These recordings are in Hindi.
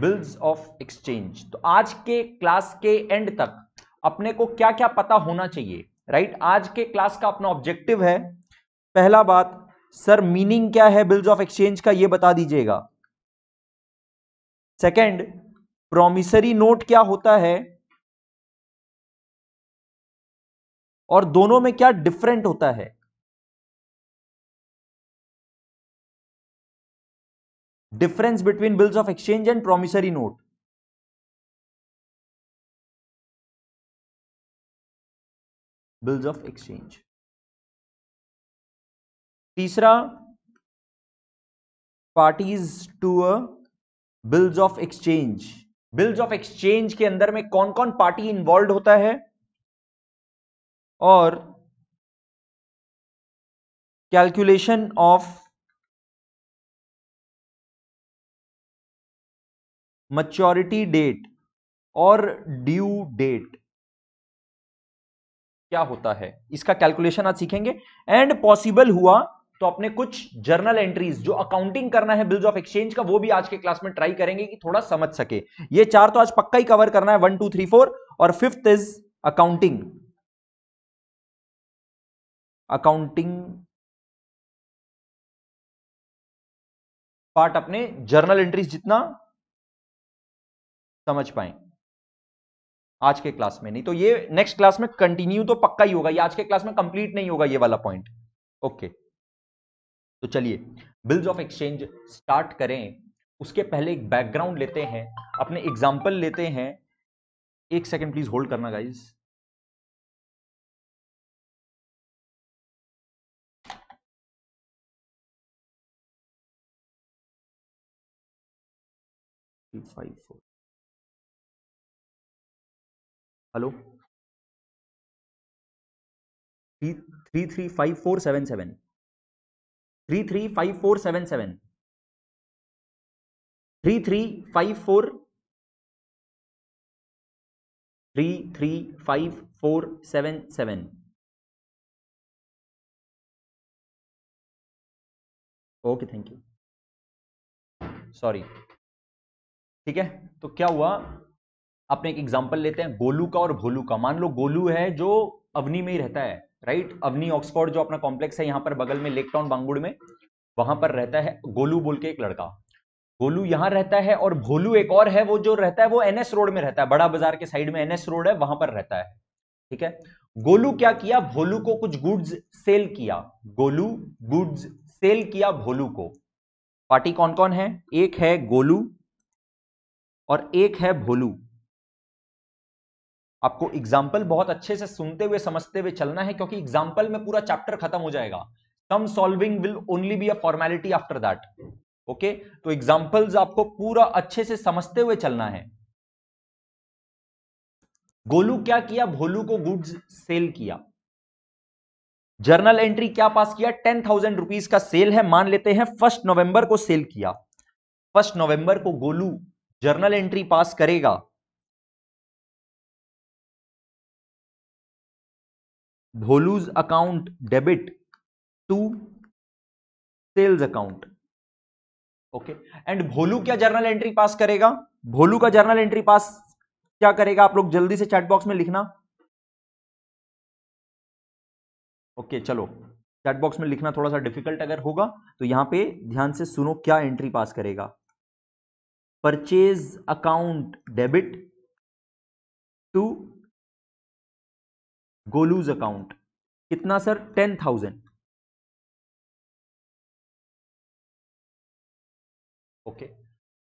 बिल्स ऑफ एक्सचेंज तो आज के क्लास के एंड तक अपने को क्या क्या पता होना चाहिए राइट आज के क्लास का अपना ऑब्जेक्टिव है पहला बात सर मीनिंग क्या है बिल्स ऑफ एक्सचेंज का ये बता दीजिएगा सेकंड प्रोमिसरी नोट क्या होता है और दोनों में क्या डिफरेंट होता है difference between bills of exchange and promissory note bills of exchange तीसरा parties to a bills of exchange bills of exchange के अंदर में कौन कौन पार्टी इन्वॉल्व होता है और कैलकुलेशन ऑफ मच्योरिटी डेट और ड्यू डेट क्या होता है इसका कैलकुलेशन आज सीखेंगे एंड पॉसिबल हुआ तो अपने कुछ जर्नल एंट्रीज जो अकाउंटिंग करना है बिल्स ऑफ एक्सचेंज का वो भी आज के क्लास में ट्राई करेंगे कि थोड़ा समझ सके ये चार तो आज पक्का ही कवर करना है वन टू थ्री फोर और fifth is accounting accounting part अपने जर्नल एंट्रीज जितना समझ पाए आज के क्लास में नहीं तो ये नेक्स्ट क्लास में कंटिन्यू तो पक्का ही होगा ये आज के क्लास में कंप्लीट नहीं होगा ये वाला पॉइंट ओके तो चलिए बिल्स ऑफ एक्सचेंज स्टार्ट करें उसके पहले एक बैकग्राउंड लेते हैं अपने एग्जाम्पल लेते हैं एक सेकेंड प्लीज होल्ड करना guys five four hello three three five four seven seven three three five four seven seven three three five four three three five four seven seven okay thank you sorry ठीक है तो क्या हुआ अपने एक एग्जाम्पल लेते हैं गोलू का और भोलू का मान लो गोलू है जो अवनी में ही रहता है राइट अवनी ऑक्सफोर्ड जो अपना कॉम्प्लेक्स है यहाँ पर बगल में लेक टाउन बांगुड़ में वहां पर रहता है गोलू बोल के एक लड़का गोलू यहाँ रहता है और भोलू एक और है वो जो रहता है वो एनएस रोड में रहता है बड़ा बाजार के साइड में एनएस रोड है वहां पर रहता है ठीक है गोलू क्या किया भोलू को कुछ गुड्स सेल किया गोलू गुड्स सेल किया भोलू को पार्टी कौन कौन है एक है गोलू और एक है भोलू आपको एग्जाम्पल बहुत अच्छे से सुनते हुए समझते हुए चलना है क्योंकि एग्जाम्पल में पूरा चैप्टर खत्म हो जाएगा some solving will only be a formality after that okay तो एग्जाम्पल्स आपको पूरा अच्छे से समझते हुए चलना है गोलू क्या किया भोलू को गुड्स सेल किया जर्नल एंट्री क्या पास किया टेन थाउजेंड रुपीज का सेल है मान लेते हैं फर्स्ट नवंबर को सेल किया फर्स्ट नवंबर को गोलू जर्नल एंट्री पास करेगा Bholu's account debit to sales account okay and Bholu क्या जर्नल एंट्री पास करेगा भोलू का जर्नल एंट्री पास क्या करेगा आप लोग जल्दी से चैट बॉक्स में लिखना ओके okay, चलो चैट बॉक्स में लिखना थोड़ा सा डिफिकल्ट अगर होगा तो यहां पे ध्यान से सुनो क्या एंट्री पास करेगा purchase account debit to Golu's account कितना sir ten thousand okay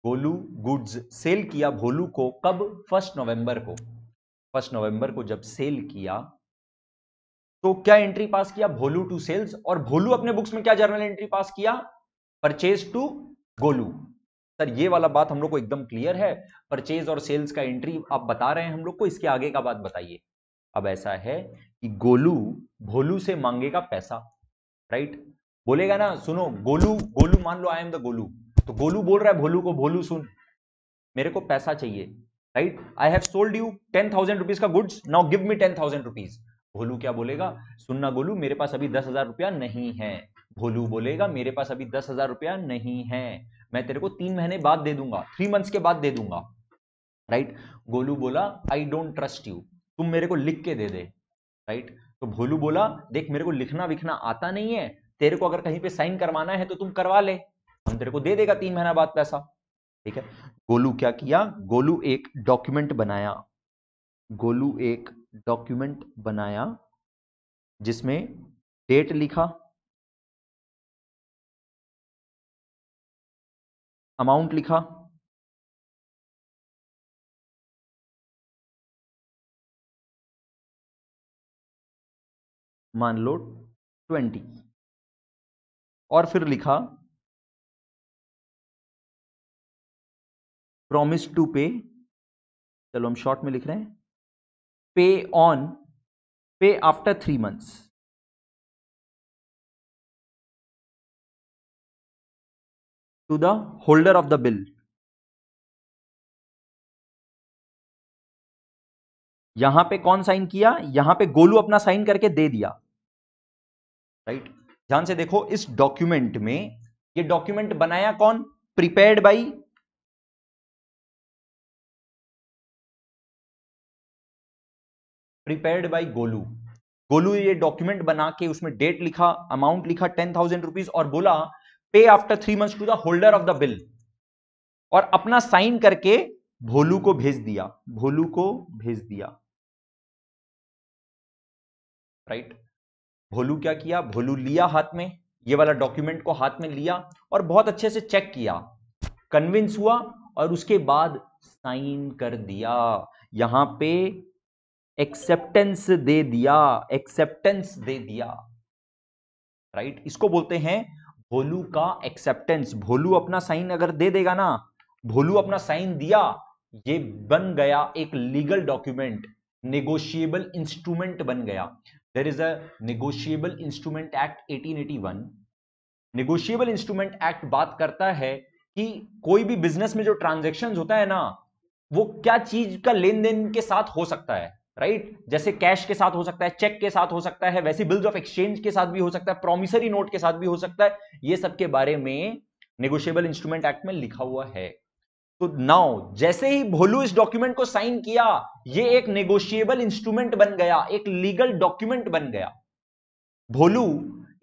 Golu goods sale किया भोलू को कब फर्स्ट नवंबर को फर्स्ट नवंबर को जब सेल किया तो क्या एंट्री पास किया भोलू टू सेल्स और भोलू अपने बुक्स में क्या जर्नल एंट्री पास किया परचेज टू गोलू सर ये वाला बात हम लोग को एकदम क्लियर है परचेज और सेल्स का एंट्री आप बता रहे हैं हम लोग को इसके आगे का बात बताइए अब ऐसा है कि गोलू भोलू से मांगेगा पैसा राइट बोलेगा ना सुनो गोलू गोलू मान लो आई एम द गोलू तो गोलू बोल रहा है भोलू को भोलू सुन मेरे को पैसा चाहिए right I have sold you ten thousand rupees का goods now give me ten thousand rupees Bholu क्या बोलेगा सुनना गोलू मेरे पास अभी दस हजार रुपया नहीं है भोलू बोलेगा मेरे पास अभी दस हजार रुपया नहीं है मैं तेरे को तीन महीने बाद दे दूंगा थ्री मंथ्स के बाद दे दूंगा राइट right? गोलू बोला आई डोंट ट्रस्ट यू तुम मेरे को लिख के दे दे राइट तो भोलू बोला देख मेरे को लिखना विखना आता नहीं है तेरे को अगर कहीं पे साइन करवाना है तो तुम करवा ले हम तेरे को दे देगा तीन महीना बाद पैसा ठीक है गोलू क्या किया गोलू एक डॉक्यूमेंट बनाया गोलू एक डॉक्यूमेंट बनाया जिसमें डेट लिखा अमाउंट लिखा मान लो ट्वेंटी और फिर लिखा प्रॉमिस टू पे चलो हम शॉर्ट में लिख रहे हैं pay on pay after three months to the holder of the bill यहां पे कौन साइन किया यहां पे गोलू अपना साइन करके दे दिया राइट ध्यान से देखो इस डॉक्यूमेंट में ये डॉक्यूमेंट बनाया कौन prepared by prepared by Golu Golu ये डॉक्यूमेंट बना के उसमें डेट लिखा अमाउंट लिखा टेन थाउजेंड रुपीज और बोला pay after three months to the holder of the bill और अपना साइन करके भोलू को भेज दिया भोलू को भेज दिया राइट right? भोलू क्या किया भोलू लिया हाथ में ये वाला डॉक्यूमेंट को हाथ में लिया और बहुत अच्छे से चेक किया कन्विंस हुआ और उसके बाद साइन कर दिया यहां पे एक्सेप्टेंस दे दिया एक्सेप्टेंस दे दिया राइट इसको बोलते हैं भोलू का एक्सेप्टेंस भोलू अपना साइन अगर दे देगा ना भोलू अपना साइन दिया ये बन गया एक लीगल डॉक्यूमेंट नेगोशिएबल इंस्ट्रूमेंट बन गया there is a negotiable instrument act 1881 negotiable instrument act बात करता है कि कोई भी बिजनेस में जो ट्रांजेक्शन होता है ना वो क्या चीज का लेन देन के साथ हो सकता है राइट right? जैसे कैश के साथ हो सकता है चेक के साथ हो सकता है वैसे बिल्स ऑफ एक्सचेंज के साथ भी हो सकता है प्रोमिसरी नोट के साथ भी हो सकता है ये सब के बारे में नेगोशिएबल इंस्ट्रूमेंट एक्ट में लिखा हुआ है तो नाउ जैसे ही भोलू इस डॉक्यूमेंट को साइन किया ये एक नेगोशिएबल इंस्ट्रूमेंट बन गया एक लीगल डॉक्यूमेंट बन गया भोलू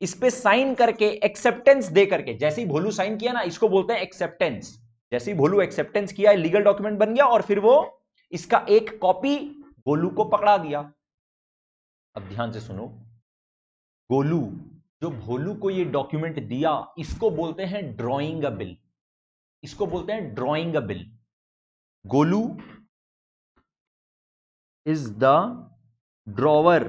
इस पे साइन करके एक्सेप्टेंस दे करके जैसे ही भोलू साइन किया ना इसको बोलते हैं एक्सेप्टेंस जैसे ही भोलू एक्सेप्टेंस किया लीगल डॉक्यूमेंट बन गया और फिर वो इसका एक कॉपी गोलू को पकड़ा दिया अब ध्यान से सुनो गोलू जो भोलू को ये डॉक्यूमेंट दिया इसको बोलते हैं ड्रॉइंग अ बिल इसको बोलते हैं drawing a bill Golu is the drawer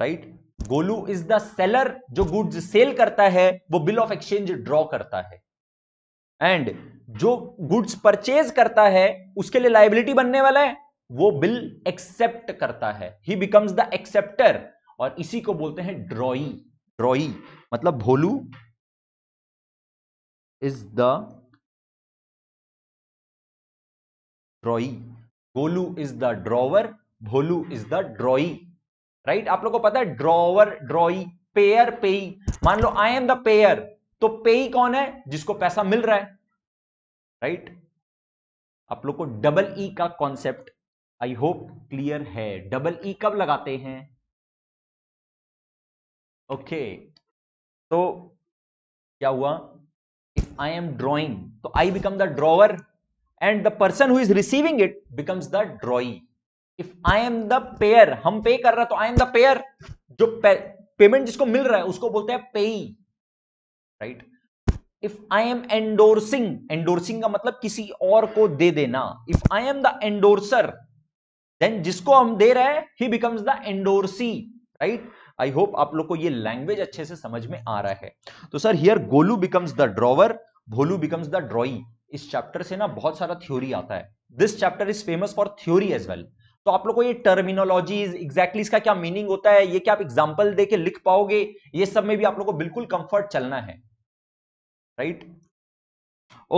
right Golu is the seller जो गुड्स सेल करता है वो बिल ऑफ एक्सचेंज ड्रॉ करता है एंड जो गुड्स परचेज करता है उसके लिए लाइबिलिटी बनने वाला है वो बिल एक्सेप्ट करता है ही बिकम्स द एक्सेप्टर और इसी को बोलते हैं ड्रॉई ड्रॉई मतलब Bholu is the drawee Golu is the drawer Bholu is the drawee right आप लोग को पता है ड्रॉवर ड्रॉई पेयर पेई मान लो आई एम द पेयर तो पेई कौन है जिसको पैसा मिल रहा है राइट right? आप लोग को डबल ई e का कॉन्सेप्ट आई होप क्लियर है डबल ई e कब लगाते हैं ओके okay. तो क्या हुआ आई एम ड्रॉइंग तो I become the drawer and the person who is receiving it becomes the drawee if I am the payer हम पे कर रहे तो आई एम द पेयर जो पेमेंट जिसको मिल रहा है उसको बोलते हैं payee right if I am endorsing endorsing का मतलब किसी और को दे देना if I am the endorser then जिसको हम दे रहे हैं he becomes the endorsee right right? I hope आप लोग को ये लैंग्वेज अच्छे से समझ में आ रहा है तो sir here Golu becomes the drawer Bholu becomes the drawee इस चैप्टर से ना बहुत सारा थ्योरी आता है this chapter is famous for theory as well तो आप लोग को ये टर्मिनोलॉजी एग्जैक्टली इसका क्या मीनिंग होता है ये क्या आप एग्जाम्पल दे के लिख पाओगे ये सब में भी आप लोग को बिल्कुल कंफर्ट चलना है राइट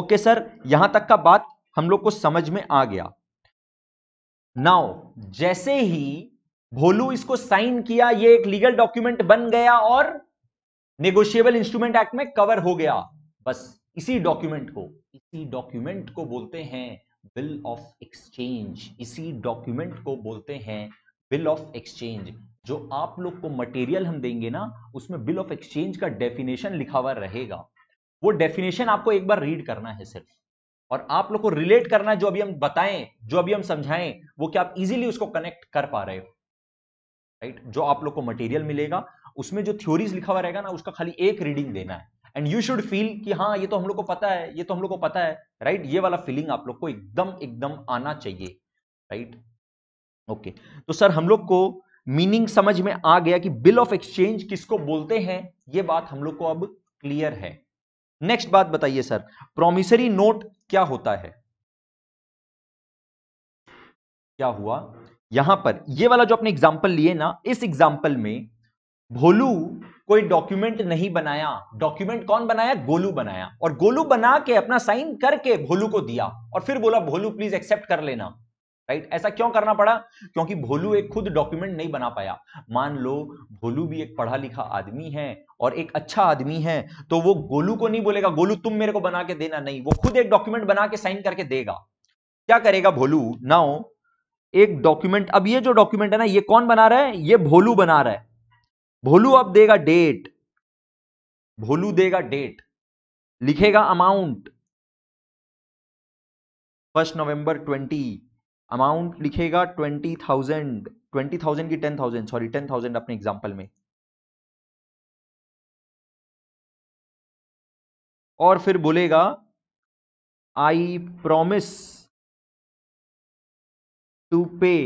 ओके सर यहां तक का बात हम लोग को समझ में आ गया नाउ जैसे ही भोलू इसको साइन किया ये एक लीगल डॉक्यूमेंट बन गया और नेगोशिएबल इंस्ट्रूमेंट एक्ट में कवर हो गया बस इसी डॉक्यूमेंट को इसी डॉक्यूमेंट को बोलते हैं बिल ऑफ एक्सचेंज इसी डॉक्यूमेंट को बोलते हैं बिल ऑफ एक्सचेंज जो आप लोग को मटेरियल हम देंगे ना उसमें बिल ऑफ एक्सचेंज का डेफिनेशन लिखा हुआ रहेगा वो डेफिनेशन आपको एक बार रीड करना है सिर्फ और आप लोग को रिलेट करना जो अभी हम बताएं जो अभी हम समझाएं वो क्या आप इजीली उसको कनेक्ट कर पा रहे हो राइट जो आप लोग को मटेरियल मिलेगा उसमें जो थ्योरीज लिखा हुआ रहेगा ना उसका खाली एक रीडिंग देना है एंड यू शुड फील कि हाँ ये तो हम लोग को पता है ये तो हम लोग को पता है राइट ये वाला फीलिंग आप लोग को एकदम एकदम आना चाहिए राइट ओके तो सर हम लोग को मीनिंग समझ में आ गया कि बिल ऑफ एक्सचेंज किसको बोलते हैं ये बात हम लोग को अब क्लियर है नेक्स्ट बात बताइए सर प्रोमिसरी नोट क्या होता है क्या हुआ यहां पर ये वाला जो अपने एग्जाम्पल लिए ना इस एग्जाम्पल में भोलू कोई डॉक्यूमेंट नहीं बनाया डॉक्यूमेंट कौन बनाया गोलू बनाया और गोलू बना के अपना साइन करके भोलू को दिया और फिर बोला भोलू प्लीज एक्सेप्ट कर लेना राइट ऐसा क्यों करना पड़ा क्योंकि भोलू एक खुद डॉक्यूमेंट नहीं बना पाया मान लो भोलू भी एक पढ़ा लिखा आदमी है और एक अच्छा आदमी है तो वो गोलू को नहीं बोलेगा गोलू तुम मेरे को बना के देना नहीं वो खुद एक डॉक्यूमेंट बना के साइन करके देगा क्या करेगा भोलू नाउ एक डॉक्यूमेंट अब ये जो डॉक्यूमेंट है ना ये कौन बना रहा है ये भोलू बना रहा है भोलू अब देगा डेट भोलू देगा डेट लिखेगा amount first November twenty amount लिखेगा ट्वेंटी थाउजेंड ट्वेंटी थाउजेंड की ten thousand sorry ten thousand अपने एग्जाम्पल में और फिर बोलेगा I promise to pay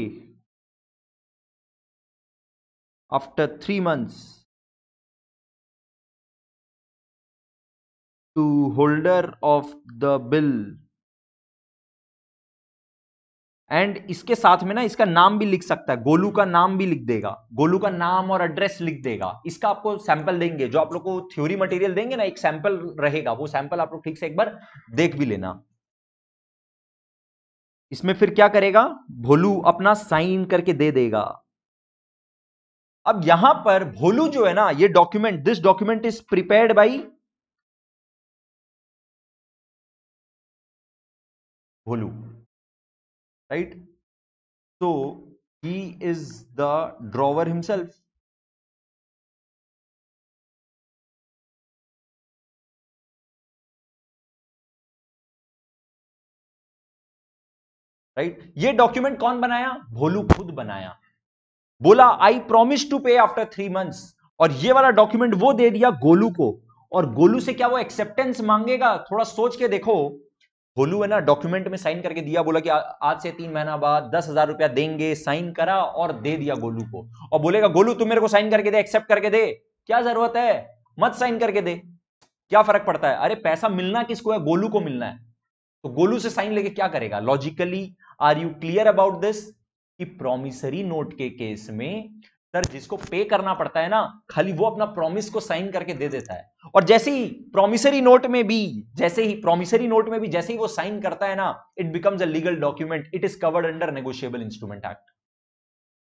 after 3 months to holder of the bill and इसके साथ में ना इसका नाम भी लिख सकता है गोलू का नाम भी लिख देगा गोलू का नाम और एड्रेस लिख देगा इसका आपको सैंपल देंगे जो आप लोग को थ्योरी मटेरियल देंगे ना एक सैंपल रहेगा वो सैंपल आप लोग ठीक से एक बार देख भी लेना इसमें फिर क्या करेगा भोलू अपना साइन करके दे देगा अब यहां पर भोलू जो है ना ये document this document is prepared by Bholu right so he is the drawer himself right ये डॉक्यूमेंट कौन बनाया भोलू खुद बनाया बोला I promise to pay after three months और ये वाला डॉक्यूमेंट वो दे दिया गोलू को और गोलू से क्या वो एक्सेप्टेंस मांगेगा थोड़ा सोच के देखो गोलू है ना डॉक्यूमेंट में साइन करके दिया बोला कि आ, आज से तीन महीना बाद दस हजार रुपया देंगे साइन करा और दे दिया गोलू को और बोलेगा गोलू तुम मेरे को साइन करके दे एक्सेप्ट करके दे क्या जरूरत है मत साइन करके दे क्या फर्क पड़ता है अरे पैसा मिलना किसको है गोलू को मिलना है तो गोलू से साइन लेके क्या करेगा logically are you clear about this कि प्रोमिसरी नोट के केस में सर जिसको पे करना पड़ता है ना खाली वो अपना प्रॉमिस को साइन करके दे देता है और जैसे ही प्रोमिसरी नोट में भी जैसे ही प्रोमिसरी नोट में भी जैसे ही वो साइन करता है ना it becomes a legal document it is covered under negotiable instrument act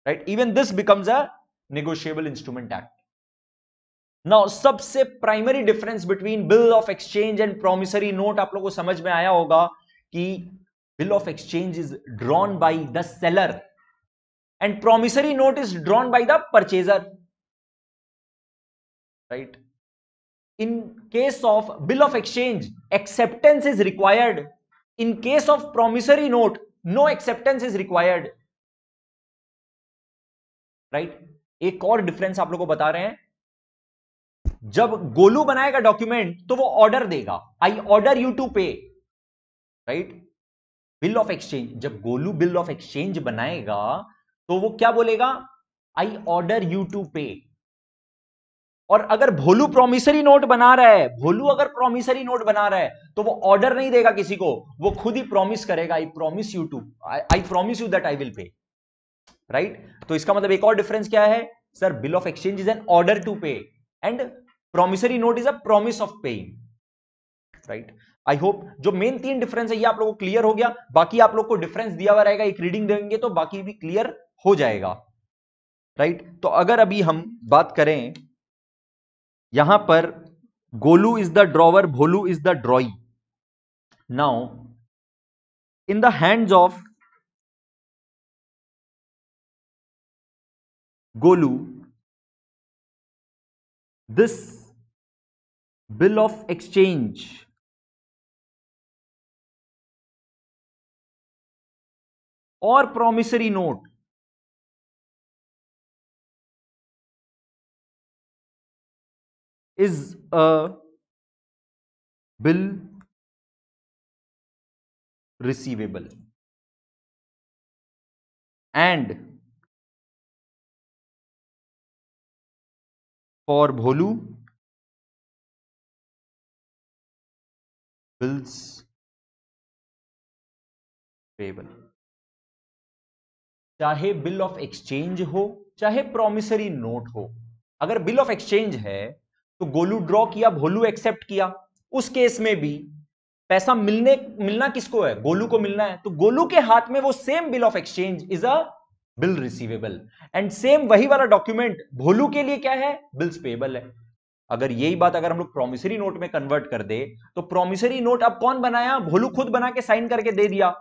right even this becomes a negotiable instrument act now सबसे primary difference between bill of exchange and promissory note आप लोगों को समझ में आया होगा कि bill of exchange is drawn by the seller and promissory note is drawn by the purchaser right in case of bill of exchange acceptance is required in case of promissory note no acceptance is required right right? एक और डिफरेंस आप लोगों को बता रहे हैं जब गोलू बनाएगा डॉक्यूमेंट तो वो ऑर्डर देगा I order you to pay right bill of exchange जब गोलू बिल ऑफ एक्सचेंज बनाएगा तो वो क्या बोलेगा आई ऑर्डर यू टू पे और अगर भोलू प्रोमिसरी नोट बना रहा है भोलू अगर प्रोमिसरी नोट बना रहा है तो वो ऑर्डर नहीं देगा किसी को वो खुद ही प्रॉमिस करेगा I promise you to I promise you that I will pay right तो इसका मतलब एक और डिफरेंस क्या है sir bill of exchange is an order to pay and promissory note is a promise of paying right I hope जो मेन तीन डिफरेंस है ये आप लोगों को क्लियर हो गया बाकी आप लोग को डिफरेंस दिया हुआ रहेगा एक रीडिंग देंगे तो बाकी भी क्लियर हो जाएगा राइट तो अगर अभी हम बात करें यहां पर Golu is the drawer Bholu is the drawee now in the hands of Golu this bill of exchange और promissory note is a bill receivable and for Bholu bills payable चाहे बिल ऑफ एक्सचेंज हो चाहे प्रोमिसरी नोट हो अगर बिल ऑफ एक्सचेंज है तो गोलू ड्रॉ किया भोलू एक्सेप्ट किया उस केस में भी पैसा मिलने मिलना किसको है गोलू को मिलना है तो गोलू के हाथ में वो same bill of exchange is a bill receivable and same वही वाला डॉक्यूमेंट भोलू के लिए क्या है बिल्स पेबल है अगर यही बात अगर हम लोग प्रोमिसरी नोट में कन्वर्ट कर दे तो प्रोमिसरी नोट अब कौन बनाया भोलू खुद बना के साइन करके दे दिया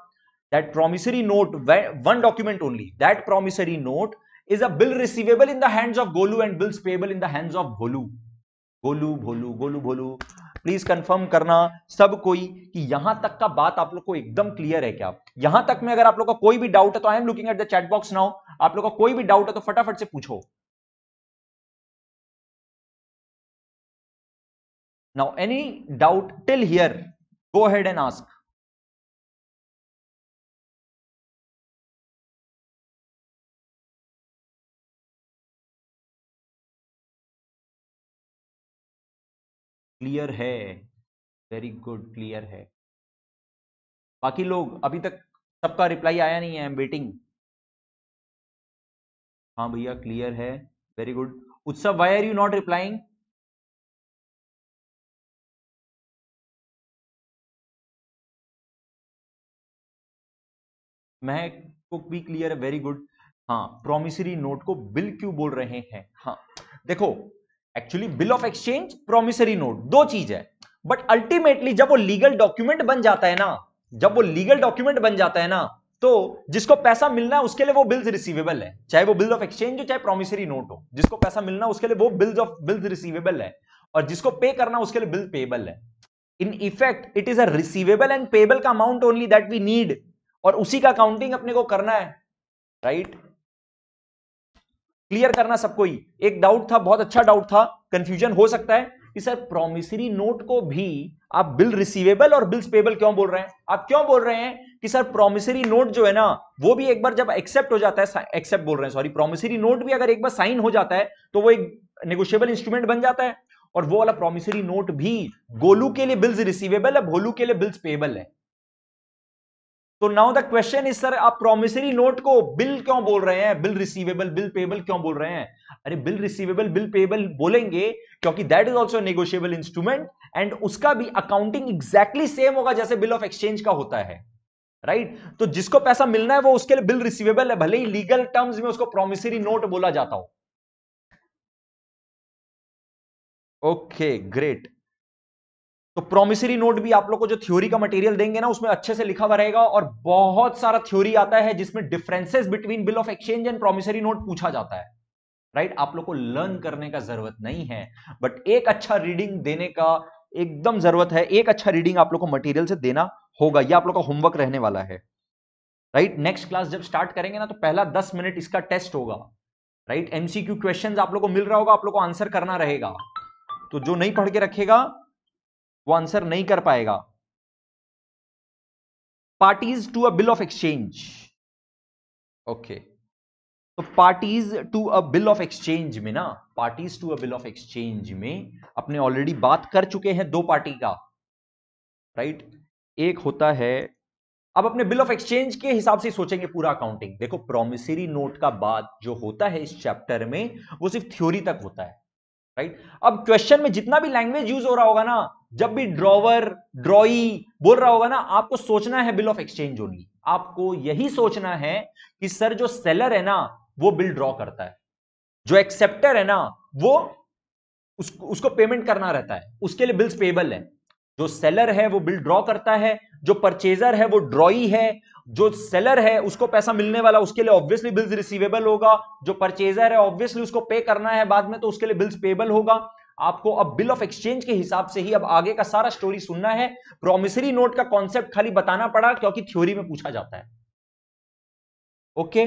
that promissory note one document only that promissory note is a bill receivable in the hands of golu and bills payable in the hands of bholu golu bholu golu bholu please confirm करना सब कोई कि यहां तक का बात आप लोग को एकदम क्लियर है क्या यहां तक में अगर आप लोग का कोई भी डाउट है तो I am looking at the chat box now आप लोग का कोई भी डाउट है तो फटाफट से पूछो now any doubt till here go ahead and ask clear है वेरी गुड क्लियर है बाकी लोग अभी तक सबका रिप्लाई आया नहीं है आई एम वेटिंग हाँ भैया क्लियर है very good Utsav why are you not replying Mehak को भी क्लियर है वेरी गुड हाँ प्रोमिसरी नोट को बिल क्यों बोल रहे हैं हाँ देखो actually bill of exchange promissory note दो चीज है बट अल्टीमेटली जब वो लीगल डॉक्यूमेंट बन जाता है ना जब वो लीगल डॉक्यूमेंट बन जाता है ना तो जिसको पैसा मिलना है उसके लिए वो बिल्स रिसीवेबल है चाहे वो बिल ऑफ एक्सचेंज हो चाहे प्रोमिसरी नोट हो जिसको पैसा मिलना उसके लिए वो बिल्स ऑफ बिल्स रिसीवेबल है और जिसको पे करना उसके लिए बिल पेबल है in effect it is a receivable and payable का amount only that we need और उसी का काउंटिंग अपने को करना है राइट right? क्लियर करना सबको ही एक डाउट था बहुत अच्छा डाउट था कंफ्यूजन हो सकता है कि सर प्रोमिसरी नोट को भी आप बिल रिसीवेबल और बिल्स पेबल क्यों बोल रहे हैं आप क्यों बोल रहे हैं कि सर प्रोमिसरी नोट जो है ना वो भी एक बार जब एक्सेप्ट हो जाता है एक्सेप्ट बोल रहे हैं सॉरी प्रोमिसरी नोट भी अगर एक बार साइन हो जाता है तो वो एक नेगोशियबल इंस्ट्रूमेंट बन जाता है और वो वाला प्रोमिसरी नोट भी गोलू के लिए बिल्स रिसीवेबल है भोलू के लिए बिल्स पेबल है तो now the question is sir आप प्रोमिसरी नोट को बिल क्यों बोल रहे हैं बिल रिसीवेबल बिल पेबल क्यों बोल रहे हैं अरे बिल रिसीवेबल बिल पेबल बोलेंगे क्योंकि that is also negotiable instrument and उसका भी अकाउंटिंग एग्जैक्टली सेम होगा जैसे बिल ऑफ एक्सचेंज का होता है राइट right? तो जिसको पैसा मिलना है वो उसके लिए बिल रिसीवेबल है भले ही लीगल टर्म्स में उसको प्रोमिसरी नोट बोला जाता हो ओके ग्रेट तो प्रोमिसरी नोट भी आप लोग को जो थ्योरी का मटेरियल देंगे ना उसमें अच्छे से लिखा हुआ रहेगा और बहुत सारा थ्योरी आता है जिसमें differences between bill of exchange and promissory note पूछा जाता है राइट right? आप लोग को लर्न करने का जरूरत नहीं है बट एक अच्छा रीडिंग देने का एकदम जरूरत है एक अच्छा रीडिंग आप लोग को मटेरियल से देना होगा यह आप लोग का होमवर्क रहने वाला है राइट नेक्स्ट क्लास जब स्टार्ट करेंगे ना तो पहला दस मिनट इसका टेस्ट होगा राइट एमसीक्यू क्वेश्चंस आप लोग को मिल रहा होगा आप लोग को आंसर करना रहेगा तो जो नहीं पढ़ के रखेगा वो आंसर नहीं कर पाएगा parties to a bill of exchange okay तो parties to a bill of exchange में ना parties to a bill of exchange में अपने ऑलरेडी बात कर चुके हैं दो पार्टी का राइट right? एक होता है अब अपने बिल ऑफ एक्सचेंज के हिसाब से सोचेंगे पूरा अकाउंटिंग देखो प्रोमिसरी नोट का बात जो होता है इस चैप्टर में वो सिर्फ थ्योरी तक होता है राइट अब क्वेश्चन में जितना भी लैंग्वेज यूज हो रहा होगा ना जब भी ड्रॉवर ड्रॉई बोल रहा होगा ना आपको सोचना है बिल ऑफ एक्सचेंज ओनली आपको यही सोचना है कि सर जो सेलर है ना वो बिल ड्रॉ करता है जो एक्सेप्टर है ना वो उस, उसको पेमेंट करना रहता है उसके लिए बिल्स पेबल है जो सेलर है वो बिल ड्रॉ करता है जो परचेजर है वो ड्रॉई है जो सेलर है उसको पैसा मिलने वाला उसके लिए ऑब्वियसली बिल्स रिसीवेबल होगा जो परचेजर है ऑब्वियसली उसको पे करना है बाद में तो उसके लिए बिल्स पेबल होगा आपको अब बिल ऑफ एक्सचेंज के हिसाब से ही अब आगे का सारा स्टोरी सुनना है प्रोमिसरी नोट का कॉन्सेप्ट खाली बताना पड़ा क्योंकि थ्योरी में पूछा जाता है ओके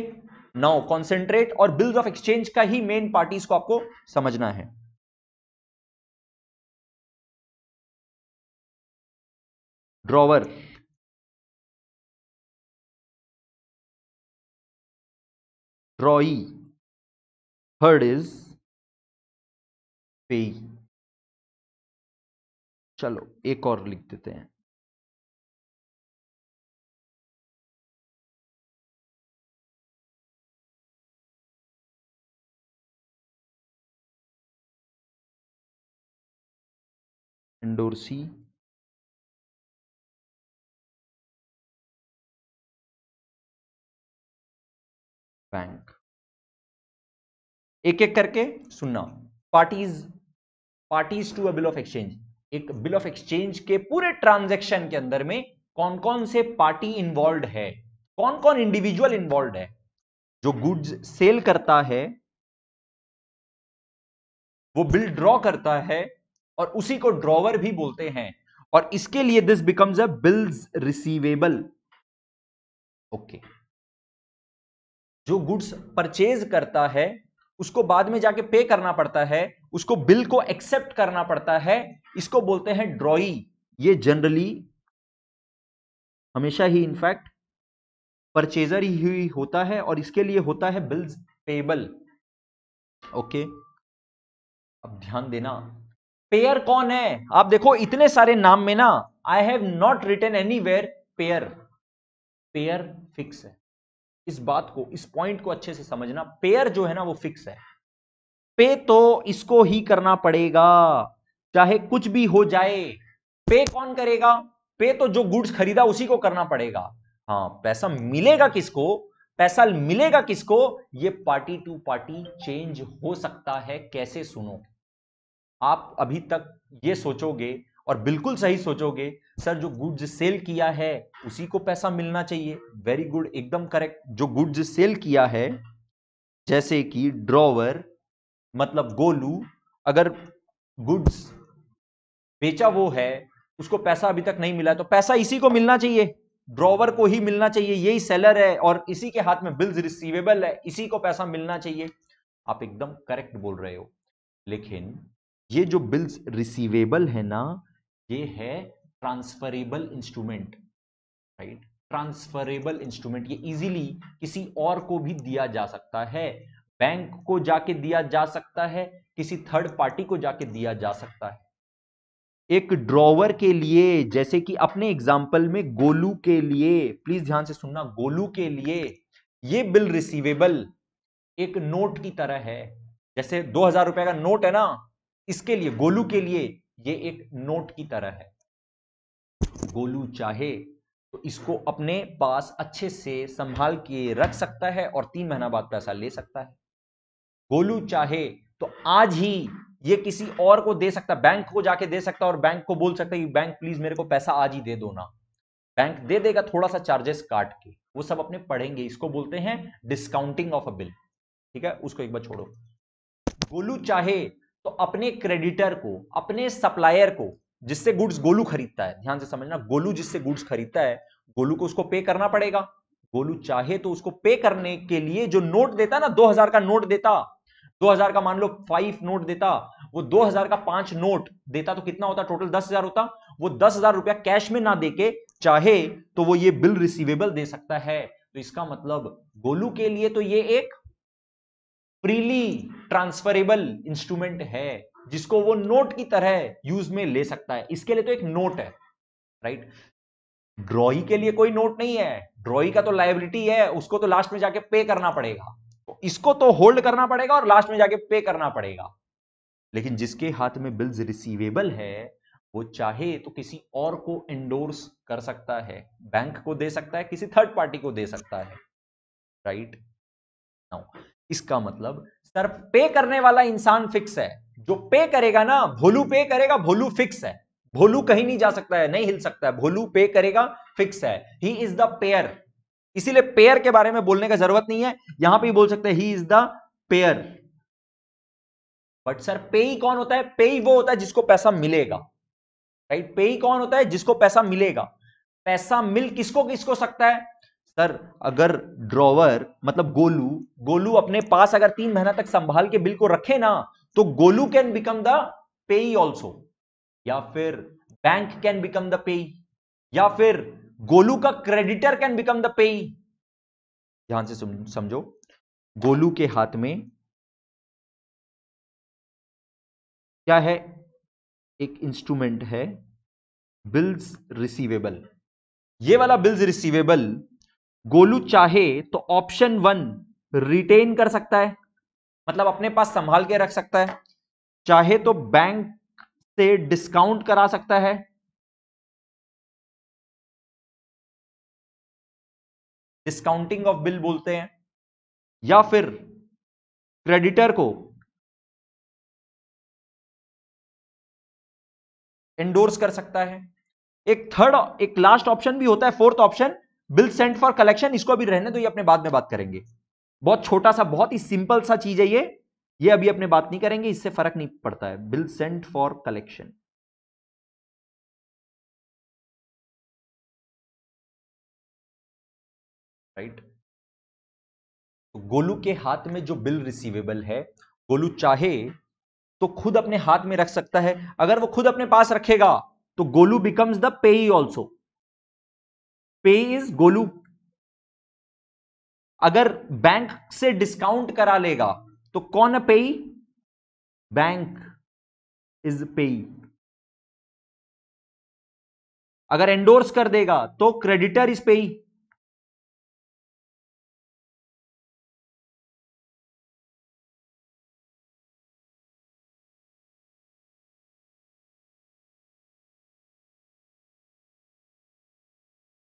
नाउ कॉन्सेंट्रेट और बिल्स ऑफ एक्सचेंज का ही मेन पार्टीज को आपको समझना है ड्रॉवर ड्रॉई थर्ड इज पे चलो एक और लिख देते हैं इंडोरसी बैंक एक एक करके सुनना parties parties to a bill of exchange एक बिल ऑफ एक्सचेंज के पूरे ट्रांजैक्शन के अंदर में कौन कौन से पार्टी इन्वॉल्व है कौन कौन इंडिविजुअल इन्वॉल्व है जो गुड्स सेल करता है वो बिल ड्रॉ करता है और उसी को ड्रॉवर भी बोलते हैं और इसके लिए this becomes a bills receivable okay okay. जो गुड्स परचेज करता है उसको बाद में जाके पे करना पड़ता है उसको बिल को एक्सेप्ट करना पड़ता है इसको बोलते हैं ड्रॉई ये जनरली हमेशा ही इनफैक्ट परचेजर ही होता है और इसके लिए होता है बिल्स पेबल ओके अब ध्यान देना पेयर कौन है आप देखो इतने सारे नाम में ना I have not written anywhere payer payer fix है इस बात को इस पॉइंट को अच्छे से समझना पेयर जो है ना वो फिक्स है पे तो इसको ही करना पड़ेगा चाहे कुछ भी हो जाए पे कौन करेगा पे तो जो गुड्स खरीदा उसी को करना पड़ेगा हाँ पैसा मिलेगा किसको पैसा मिलेगा किसको ये पार्टी टू पार्टी चेंज हो सकता है कैसे सुनो आप अभी तक ये सोचोगे और बिल्कुल सही सोचोगे सर जो गुड्स सेल किया है उसी को पैसा मिलना चाहिए वेरी गुड एकदम करेक्ट जो गुड्स सेल किया है जैसे कि ड्रॉवर मतलब गोलू अगर गुड्स बेचा वो है उसको पैसा अभी तक नहीं मिला तो पैसा इसी को मिलना चाहिए ड्रॉवर को ही मिलना चाहिए यही सेलर है और इसी के हाथ में बिल्स रिसीवेबल है इसी को पैसा मिलना चाहिए आप एकदम करेक्ट बोल रहे हो लेकिन ये जो बिल्स रिसीवेबल है ना ये है transferable instrument right transferable instrument ये इजीली किसी और को भी दिया जा सकता है बैंक को जाके दिया जा सकता है किसी थर्ड पार्टी को जाके दिया जा सकता है एक ड्रॉवर के लिए जैसे कि अपने एग्जाम्पल में गोलू के लिए प्लीज ध्यान से सुनना गोलू के लिए ये बिल रिसीवेबल एक नोट की तरह है जैसे दो हजार रुपए का नोट है ना इसके लिए गोलू के लिए ये एक नोट की तरह है गोलू चाहे तो इसको अपने पास अच्छे से संभाल के रख सकता है और तीन महीना बाद पैसा ले सकता है गोलू चाहे तो आज ही ये किसी और को दे सकता बैंक को जाके दे सकता और बैंक को बोल सकता है बैंक प्लीज मेरे को पैसा आज ही दे दो ना बैंक दे देगा थोड़ा सा चार्जेस काट के वो सब अपने पढ़ेंगे इसको बोलते हैं डिस्काउंटिंग ऑफ अ बिल ठीक है उसको एक बार छोड़ो गोलू चाहे तो अपने क्रेडिटर को अपने सप्लायर को जिससे गुड्स गोलू खरीदता है ध्यान से समझना गोलू जिससे गुड्स खरीदता है गोलू को उसको पे करना पड़ेगा गोलू चाहे तो उसको पे करने के लिए जो नोट देता ना 2000 का नोट देता 2000 का मान लो फाइव नोट देता वो 2000 का पांच नोट देता तो कितना होता टोटल 10000 होता वो हजार रुपया कैश में ना देके चाहे तो वो ये बिल रिसीवेबल दे सकता है तो इसका मतलब गोलू के लिए तो ये एक फ्रीली ट्रांसफरेबल इंस्ट्रूमेंट है जिसको वो नोट की तरह यूज में ले सकता है इसके लिए तो एक नोट है राइट ड्रॉई के लिए कोई नोट नहीं है ड्रॉई का तो लाइबिलिटी है उसको तो लास्ट में जाके पे करना पड़ेगा तो इसको तो होल्ड करना पड़ेगा और लास्ट में जाके पे करना पड़ेगा लेकिन जिसके हाथ में बिल्स रिसीवेबल है वो चाहे तो किसी और को एंडोर्स कर सकता है बैंक को दे सकता है किसी थर्ड पार्टी को दे सकता है राइट right? नाउ इसका मतलब सर पे करने वाला इंसान फिक्स है जो पे करेगा ना भोलू पे करेगा भोलू फिक्स है भोलू कहीं नहीं जा सकता है नहीं हिल सकता है भोलू पे करेगा फिक्स है ही इज द पेयर इसीलिए पेयर के बारे में बोलने का जरूरत नहीं है यहां पर बोल सकते he is the payer but sir payee कौन होता है पे ही वो होता है जिसको पैसा मिलेगा राइट पे ही कौन होता है जिसको पैसा मिलेगा पैसा मिल किसको किसको सकता है सर अगर ड्रॉवर मतलब गोलू गोलू अपने पास अगर तीन महीना तक संभाल के बिल को रखे ना तो Golu can become the payee also या फिर बैंक कैन बिकम द पे या फिर गोलू का क्रेडिटर कैन बिकम द पे ध्यान से समझो गोलू के हाथ में क्या है एक इंस्ट्रूमेंट है बिल्स रिसीवेबल ये वाला बिल्स रिसीवेबल गोलू चाहे तो ऑप्शन वन रिटेन कर सकता है मतलब अपने पास संभाल के रख सकता है चाहे तो बैंक से डिस्काउंट करा सकता है डिस्काउंटिंग ऑफ बिल बोलते हैं या फिर क्रेडिटर को एंडोर्स कर सकता है एक थर्ड एक लास्ट ऑप्शन भी होता है fourth option bill sent for collection इसको अभी रहने दो ये अपने बाद में बात करेंगे बहुत छोटा सा बहुत ही सिंपल सा चीज है ये ये अभी अपने बात नहीं करेंगे इससे फर्क नहीं पड़ता है bill sent for collection right तो गोलू के हाथ में जो बिल रिसीवेबल है गोलू चाहे तो खुद अपने हाथ में रख सकता है अगर वो खुद अपने पास रखेगा तो Golu becomes the payee also payee is Golu अगर बैंक से डिस्काउंट करा लेगा तो कौन पे बैंक इज पे अगर एंडोर्स कर देगा तो क्रेडिटर इज पेई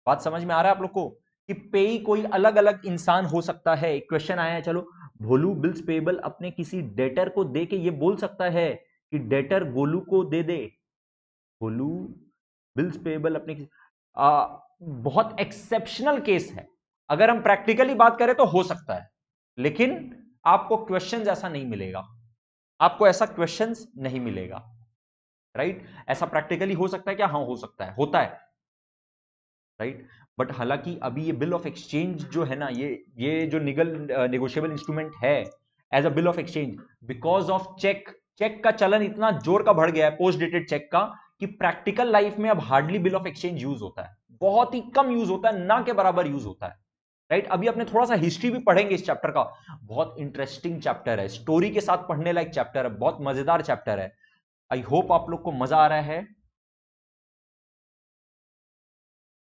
बात समझ में आ रहा है आप लोग को कि पे कोई अलग अलग इंसान हो सकता है क्वेश्चन आया है चलो भोलू बिल्स पेबल अपने किसी डेटर को दे के ये बोल सकता है कि डेटर गोलू को दे दे भोलू बिल्स पेबल अपने किसी आ, बहुत एक्सेप्शनल केस है अगर हम प्रैक्टिकली बात करें तो हो सकता है लेकिन आपको क्वेश्चन ऐसा नहीं मिलेगा आपको ऐसा क्वेश्चन नहीं मिलेगा राइट right? ऐसा प्रैक्टिकली हो सकता है क्या हाँ हो सकता है होता है राइट बट हालांकि अभी ये बिल ऑफ एक्सचेंज जो है ना ये ये जो निगल नेगोशियबल इंस्ट्रूमेंट है as a bill of exchange because of cheque cheque का चलन इतना जोर का बढ़ गया है पोस्ट डेटेड चेक का कि प्रैक्टिकल लाइफ में अब hardly bill of exchange use होता है बहुत ही कम यूज होता है ना के बराबर यूज होता है राइट अभी अपने थोड़ा सा हिस्ट्री भी पढ़ेंगे इस चैप्टर का बहुत इंटरेस्टिंग चैप्टर है स्टोरी के साथ पढ़ने लायक चैप्टर है बहुत मजेदार चैप्टर है आई होप आप लोग को मजा आ रहा है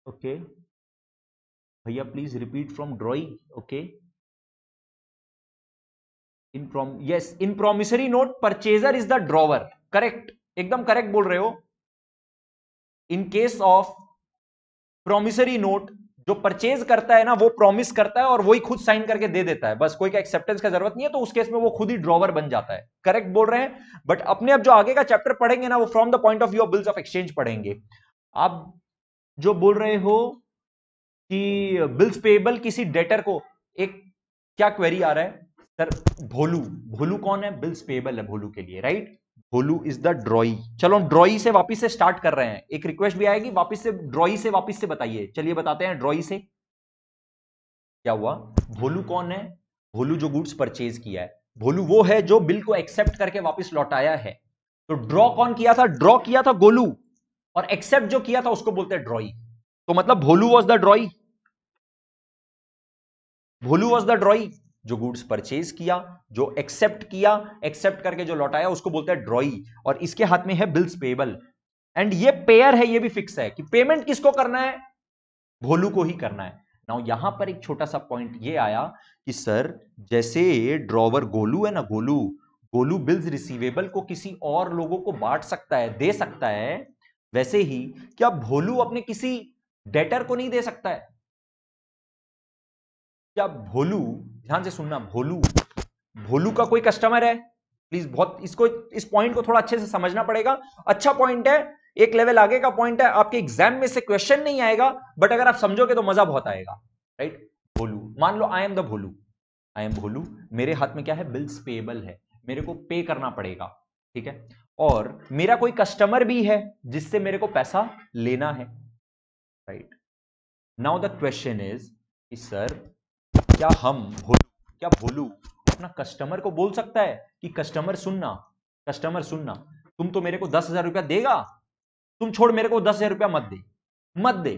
ओके भैया please repeat from drawing okay in prom yes in promissory note purchaser is the drawer correct एकदम करेक्ट बोल रहे हो in case of promissory note जो परचेज करता है ना वो प्रॉमिस करता है और वही खुद साइन करके दे देता है बस कोई का एक्सेप्टेंस का जरूरत नहीं है तो उस केस में वो खुद ही ड्रॉवर बन जाता है करेक्ट बोल रहे हैं बट अपने अब जो आगे का चैप्टर पढ़ेंगे ना वो from the point of view of bills of exchange पढ़ेंगे आप जो बोल रहे हो कि बिल्स पेबल किसी डेटर को एक क्या क्वेरी आ रहा है सर भोलू भोलू कौन है बिल्स पेबल है भोलू के लिए right Bholu is the drawee चलो ड्रॉई से वापस से स्टार्ट कर रहे हैं एक रिक्वेस्ट भी आएगी वापस से ड्रॉई से वापस से बताइए चलिए बताते हैं ड्रॉई से क्या हुआ भोलू कौन है भोलू जो गुड्स परचेज किया है भोलू वो है जो बिल को एक्सेप्ट करके वापस लौटाया है तो ड्रॉ कौन किया था ड्रॉ किया था गोलू और एक्सेप्ट जो किया था उसको बोलते हैं ड्रॉई तो मतलब Bholu was the drawee Bholu was the drawee जो गुड्स परचेज किया जो एक्सेप्ट किया एक्सेप्ट करके जो लौटाया उसको बोलते हैं ड्रॉई और इसके हाथ में है बिल्स पेबल एंड ये पेयर है ये भी फिक्स है कि पेमेंट किसको करना है भोलू को ही करना है नाउ यहां पर एक छोटा सा पॉइंट ये आया कि सर जैसे ड्रॉवर गोलू है ना गोलू गोलू बिल्स रिसीवेबल को किसी और लोगों को बांट सकता है दे सकता है वैसे ही क्या भोलू अपने किसी डेटर को नहीं दे सकता है क्या भोलू ध्यान से सुनना भोलू भोलू का कोई कस्टमर है प्लीज बहुत इसको इस पॉइंट को थोड़ा अच्छे से समझना पड़ेगा अच्छा पॉइंट है एक लेवल आगे का पॉइंट है आपके एग्जाम में से क्वेश्चन नहीं आएगा बट अगर आप समझोगे तो मजा बहुत आएगा राइट भोलू मान लो I am the Bholu I am Bholu मेरे हाथ में क्या है बिल्स पेएबल है मेरे को पे करना पड़ेगा ठीक है और मेरा कोई कस्टमर भी है जिससे मेरे को पैसा लेना है right now the question is कि सर क्या हम भोलू क्या भोलू अपना कस्टमर को बोल सकता है कि कस्टमर सुनना कस्टमर सुनना तुम तो मेरे को दस हजार रुपया देगा तुम छोड़ मेरे को दस हजार रुपया मत दे मत दे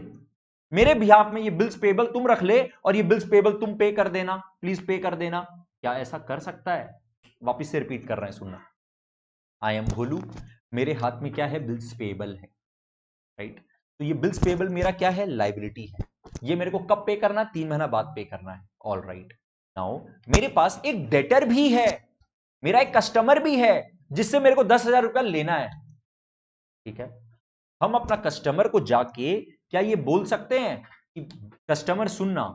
मेरे बिहाफ में ये बिल्स पेबल तुम रख ले और ये बिल्स पेबल तुम पे कर देना प्लीज पे कर देना क्या ऐसा कर सकता है वापिस से रिपीट कर रहे हैं सुनना आई एम भोलू मेरे हाथ में क्या है बिल्स पेबल है राइट तो ये बिल्स पेबल मेरा क्या है लाइबिलिटी है ये मेरे को कब पे करना तीन महीना बाद पे करना है ऑल राइट नाउ मेरे पास एक डेटर भी है मेरा एक कस्टमर भी है जिससे मेरे को दस हजार रुपया लेना है ठीक है हम अपना कस्टमर को जाके क्या ये बोल सकते हैं कि कस्टमर सुनना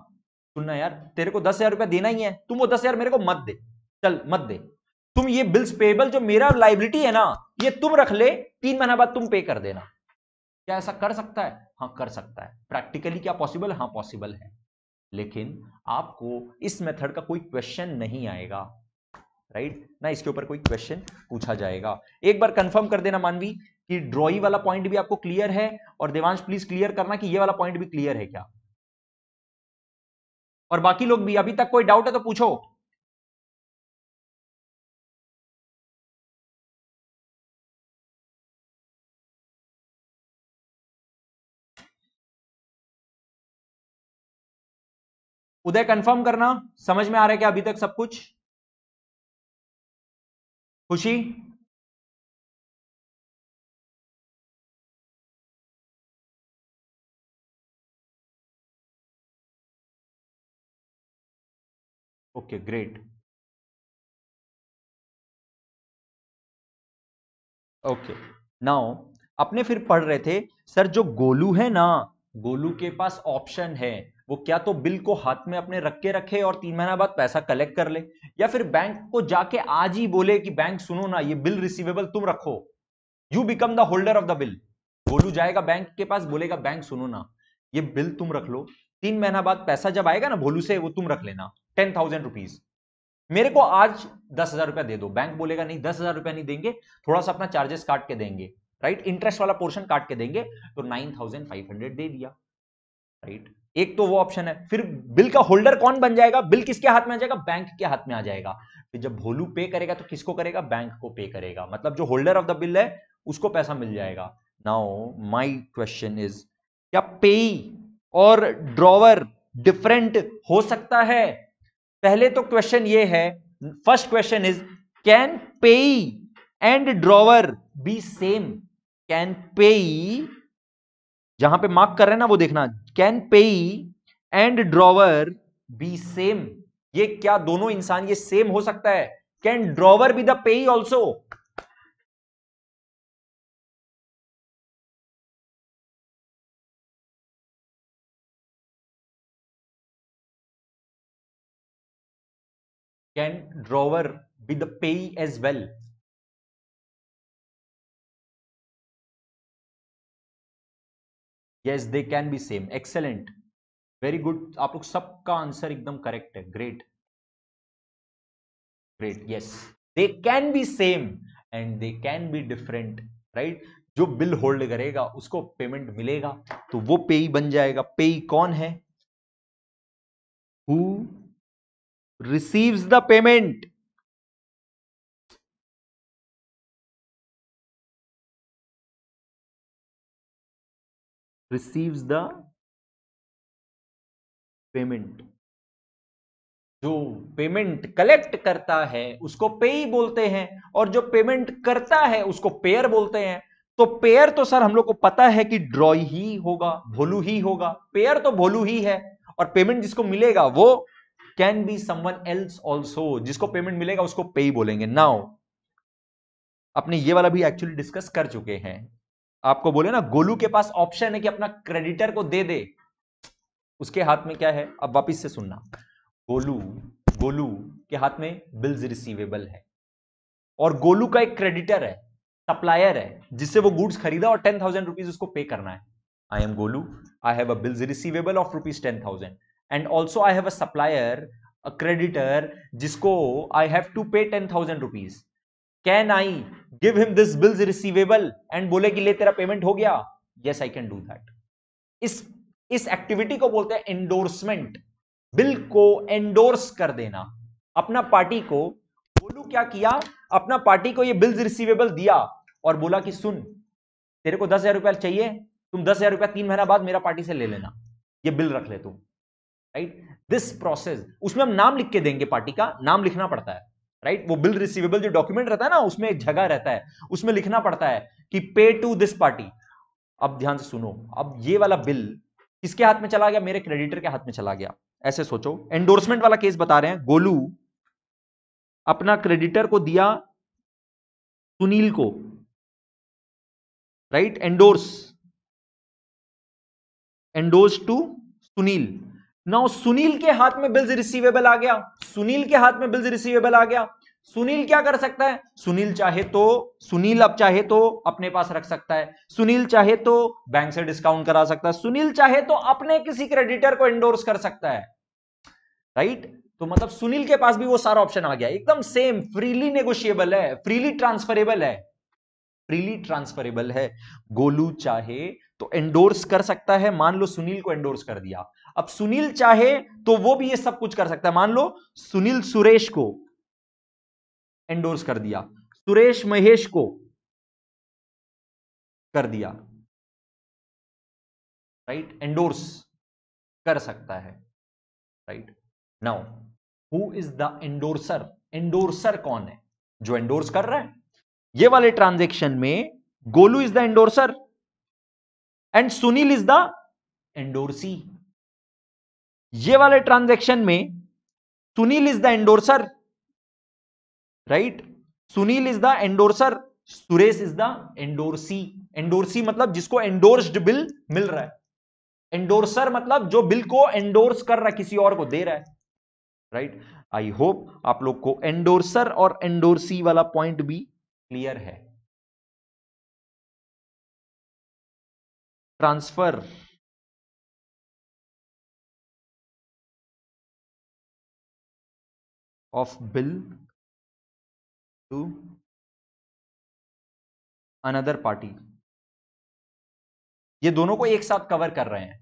सुनना यार तेरे को दस हजार रुपया देना ही है तुम वो दस हजार मेरे को मत दे चल मत दे तुम ये बिल्स पेबल जो मेरा लाइबिलिटी है ना ये तुम रख ले तीन महीना बाद तुम पे कर देना क्या ऐसा कर सकता है हाँ कर सकता है प्रैक्टिकली क्या पॉसिबल हाँ पॉसिबल है लेकिन आपको इस मेथड का कोई क्वेश्चन नहीं आएगा राइट ना इसके ऊपर कोई क्वेश्चन पूछा जाएगा एक बार कंफर्म कर देना मानवी कि ड्रॉई वाला पॉइंट भी आपको क्लियर है और देवांश प्लीज क्लियर करना कि ये वाला पॉइंट भी क्लियर है क्या और बाकी लोग भी अभी तक कोई डाउट है तो पूछो उदय कंफर्म करना समझ में आ रहा है क्या अभी तक सब कुछ खुशी okay okay, great okay okay, now अपने फिर पढ़ रहे थे सर जो गोलू है ना गोलू के पास ऑप्शन है वो क्या तो बिल को हाथ में अपने रख के रखे और तीन महीना बाद पैसा कलेक्ट कर ले या फिर बैंक को जाके आज ही बोले कि बैंक सुनो ना ये बिल रिसीवेबल तुम रखो you become the holder of the bill Golu जाएगा बैंक के पास बोलेगा बैंक सुनो ना ये बिल तुम रख लो तीन महीना बाद पैसा जब आएगा ना भोलू से वो तुम रख लेना टेन थाउजेंड रुपीज मेरे को आज दस हजार रुपया दे दो बैंक बोलेगा नहीं दस हजार रुपया नहीं देंगे थोड़ा सा अपना चार्जेस काट के देंगे राइट इंटरेस्ट वाला पोर्शन काट के देंगे तो नाइन थाउजेंड फाइव हंड्रेड दे दिया राइट एक तो वो ऑप्शन है फिर बिल का होल्डर कौन बन जाएगा बिल किसके हाथ में आ जाएगा बैंक के हाथ में आ जाएगा फिर जब भोलू पे करेगा तो किसको करेगा बैंक को पे करेगा मतलब जो होल्डर ऑफ द बिल है उसको पैसा मिल जाएगा नाउ माई क्वेश्चन इज क्या पे और ड्रॉवर डिफरेंट हो सकता है पहले तो क्वेश्चन ये है first question is can payee and drawer be same can payee जहां पे मार्क कर रहे हैं ना वो देखना कैन पेई एंड ड्रॉवर बी सेम ये क्या दोनों इंसान ये सेम हो सकता है can drawer be the payee also can drawer be the payee as well yes they can be same excellent very good आप लोग सबका आंसर एकदम करेक्ट है great great yes they can be same and they can be different right जो बिल होल्ड करेगा उसको पेमेंट मिलेगा तो वो पेई बन जाएगा पेई कौन है who receives the payment receives the payment जो पेमेंट कलेक्ट करता है उसको ही बोलते हैं और जो पेमेंट करता है उसको पेयर बोलते हैं तो पेयर तो सर हम लोग को पता है कि ड्रॉ ही होगा भोलू ही होगा पेयर तो भोलू ही है और पेमेंट जिसको मिलेगा वो can be someone else also जिसको पेमेंट मिलेगा उसको पे ही बोलेंगे नाउ अपने ये वाला भी एक्चुअली डिस्कस कर चुके हैं आपको बोले ना गोलू के पास ऑप्शन है कि अपना क्रेडिटर को दे दे उसके हाथ में क्या है अब वापिस से सुनना गोलू गोलू के हाथ में बिल्स रिसीवेबल है और गोलू का एक क्रेडिटर है सप्लायर है जिससे वो गुड्स खरीदा और टेन थाउजेंड रुपीज उसको पे करना है I am Golu I have a bills receivable of rupees ten thousand and also I have a supplier a creditor जिसको I have to pay ten thousand rupees can I give him this bills receivable and बोले कि ले तेरा पेमेंट हो गया yes I can do that इस इस एक्टिविटी को बोलते हैं एंडोर्समेंट बिल को एंडोर्स कर देना अपना पार्टी को बोलू क्या किया अपना पार्टी को ये बिल्स रिसीवेबल दिया और बोला कि सुन तेरे को दस हजार रुपया चाहिए तुम दस हजार रुपया तीन महीना बाद मेरा पार्टी से ले लेना ये बिल रख ले तुम राइट दिस प्रोसेस उसमें हम नाम लिख के देंगे पार्टी का नाम लिखना पड़ता है राइट वो बिल रिसीवेबल जो डॉक्यूमेंट रहता है ना उसमें एक जगह रहता है उसमें लिखना पड़ता है कि पे टू दिस पार्टी अब ध्यान से सुनो अब ये वाला बिल किसके हाथ में चला गया मेरे क्रेडिटर के हाथ में चला गया ऐसे सोचो एंडोर्समेंट वाला केस बता रहे हैं गोलू अपना क्रेडिटर को दिया सुनील को right endorse endorse to Sunil now Sunil के हाथ में बिल्स रिसीवेबल आ गया सुनील के हाथ में बिल्स रिसीवेबल आ गया सुनील क्या कर सकता है सुनील चाहे तो सुनील अब चाहे तो अपने पास रख सकता है सुनील चाहे तो बैंक से डिस्काउंट करा सकता है सुनील चाहे तो अपने किसी क्रेडिटर को एंडोर्स कर सकता है राइट तो मतलब सुनील के पास भी वो सारा ऑप्शन आ गया एकदम सेम फ्रीली नेगोशिएबल है फ्रीली ट्रांसफरेबल है फ्रीली ट्रांसफरेबल है गोलू चाहे तो एंडोर्स कर सकता है मान लो सुनील को एंडोर्स कर दिया अब सुनील चाहे तो वो भी ये सब कुछ कर सकता है मान लो सुनील सुरेश को एंडोर्स कर दिया सुरेश महेश को कर दिया राइट एंडोर्स कर सकता है right now who is the endorser endorser कौन है जो एंडोर्स कर रहा है ये वाले ट्रांजेक्शन में Golu is the endorser and Sunil is the endorsee ये वाले ट्रांजैक्शन में Sunil is the endorser right Sunil is the endorser Suresh is the endorsee endorsee मतलब जिसको एंडोर्स्ड बिल मिल रहा है एंडोर्सर मतलब जो बिल को एंडोर्स कर रहा है किसी और को दे रहा है राइट आई होप आप लोग को एंडोर्सर और एंडोर्सी वाला पॉइंट भी क्लियर है transfer of bill to another party ये दोनों को एक साथ कवर कर रहे हैं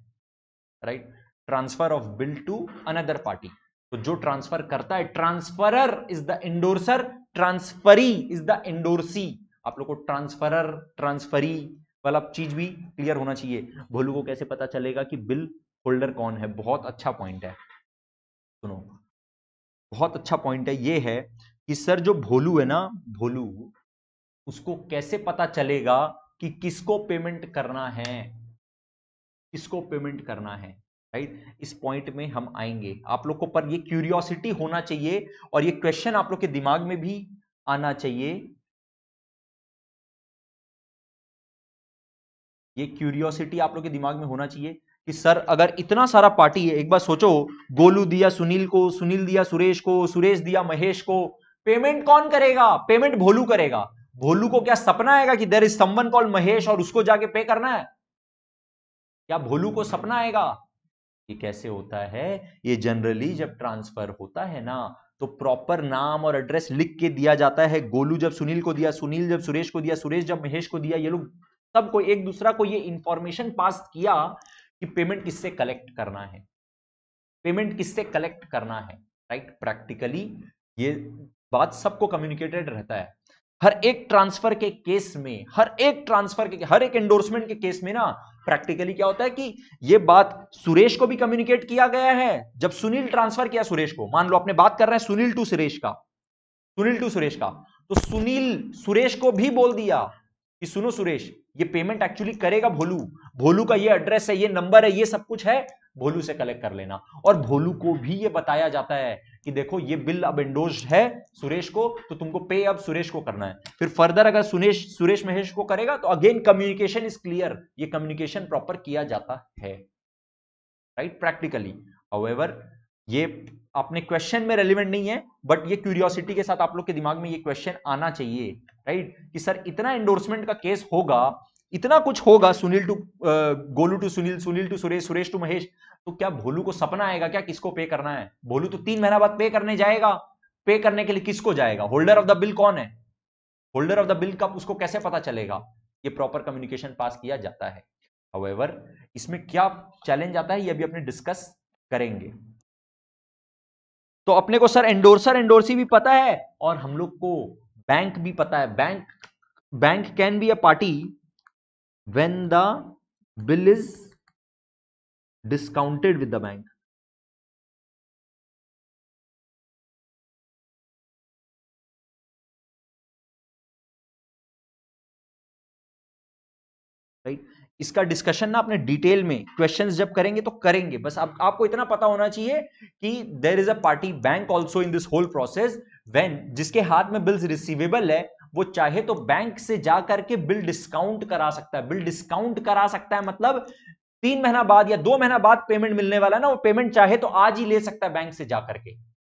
right transfer of bill to another party तो जो ट्रांसफर करता है transferor is the endorser transferee is the endorsee आप लोग को ट्रांसफरर ट्रांसफरी वाला चीज भी क्लियर होना चाहिए भोलू को कैसे पता चलेगा कि बिल होल्डर कौन है बहुत अच्छा पॉइंट है सुनो बहुत अच्छा पॉइंट है ये है कि सर जो भोलू है ना भोलू उसको कैसे पता चलेगा कि किसको पेमेंट करना है किसको पेमेंट करना है राइट इस पॉइंट में हम आएंगे आप लोग को पर ये क्यूरियोसिटी होना चाहिए और ये क्वेश्चन आप लोग के दिमाग में भी आना चाहिए ये क्यूरियोसिटी आप लोग के दिमाग में होना चाहिए कि सर अगर इतना सारा पार्टी है एक बार सोचो गोलू दिया सुनील को सुनील दिया सुरेश को सुरेश दिया महेश को पेमेंट कौन करेगा पेमेंट भोलू करेगा भोलू को क्या सपना आएगा कि there is someone call Mahesh और उसको जाके पे करना है क्या भोलू को सपना आएगा ये कैसे होता है ये जनरली जब ट्रांसफर होता है ना तो प्रॉपर नाम और एड्रेस लिख के दिया जाता है गोलू जब सुनील को दिया सुनील जब सुरेश को दिया सुरेश जब महेश को दिया ये लोग सबको एक दूसरा को ये इंफॉर्मेशन पास किया कि पेमेंट किससे कलेक्ट करना है पेमेंट किससे कलेक्ट करना है राइट प्रैक्टिकली ये बात सबको कम्युनिकेटेड रहता है हर एक ट्रांसफर के केस में हर एक ट्रांसफर के हर एक एंडोर्समेंट के केस में ना प्रैक्टिकली क्या होता है कि ये बात सुरेश को भी कम्युनिकेट किया गया है जब सुनील ट्रांसफर किया सुरेश को मान लो आपने बात कर रहे हैं सुनील टू सुरेश का सुनील टू सुरेश का तो सुनील सुरेश को भी बोल दिया कि सुनो सुरेश ये पेमेंट एक्चुअली करेगा भोलू भोलू का ये एड्रेस है ये नंबर है ये सब कुछ है भोलू से कलेक्ट कर लेना और भोलू को भी ये बताया जाता है कि देखो ये बिल अब इंडोज है सुरेश को तो तुमको पे अब सुरेश को करना है फिर फर्दर अगर सुरेश सुरेश महेश को करेगा तो अगेन कम्युनिकेशन इज क्लियर ये कम्युनिकेशन प्रॉपर किया जाता है राइट प्रैक्टिकली हाउ ये अपने क्वेश्चन में रेलिवेंट नहीं है बट ये क्यूरियोसिटी के साथ आप लोग के दिमाग में ये क्वेश्चन आना चाहिए राइट कि सर इतना एंडोर्समेंट का केस होगा इतना कुछ होगा Sunil to Golu to Sunil Sunil to Suresh Suresh to Mahesh तो क्या भोलू को सपना आएगा क्या किसको पे करना है भोलू तो तीन महीना बाद पे करने जाएगा पे करने के लिए किसको जाएगा होल्डर ऑफ द बिल कौन है होल्डर ऑफ द बिल कब उसको कैसे पता चलेगा ये प्रॉपर कम्युनिकेशन पास किया जाता है However, इसमें क्या चैलेंज आता है ये अभी अपने डिस्कस करेंगे तो अपने को सर एंडोर्सर एंडोर्सी भी पता है और हम लोग को बैंक भी पता है bank bank can be a party when the bill is discounted with the bank इसका डिस्कशन ना अपने डिटेल में क्वेश्चंस जब करेंगे तो करेंगे बस आप, आपको इतना पता होना चाहिए कि there is a party bank also in this whole process when जिसके हाथ में बिल्स रिसीवेबल है वो चाहे तो बैंक से जा करके बिल डिस्काउंट करा सकता है बिल डिस्काउंट करा सकता है मतलब तीन महीना बाद या दो महीना बाद पेमेंट मिलने वाला ना वो पेमेंट चाहे तो आज ही ले सकता है बैंक से जा करके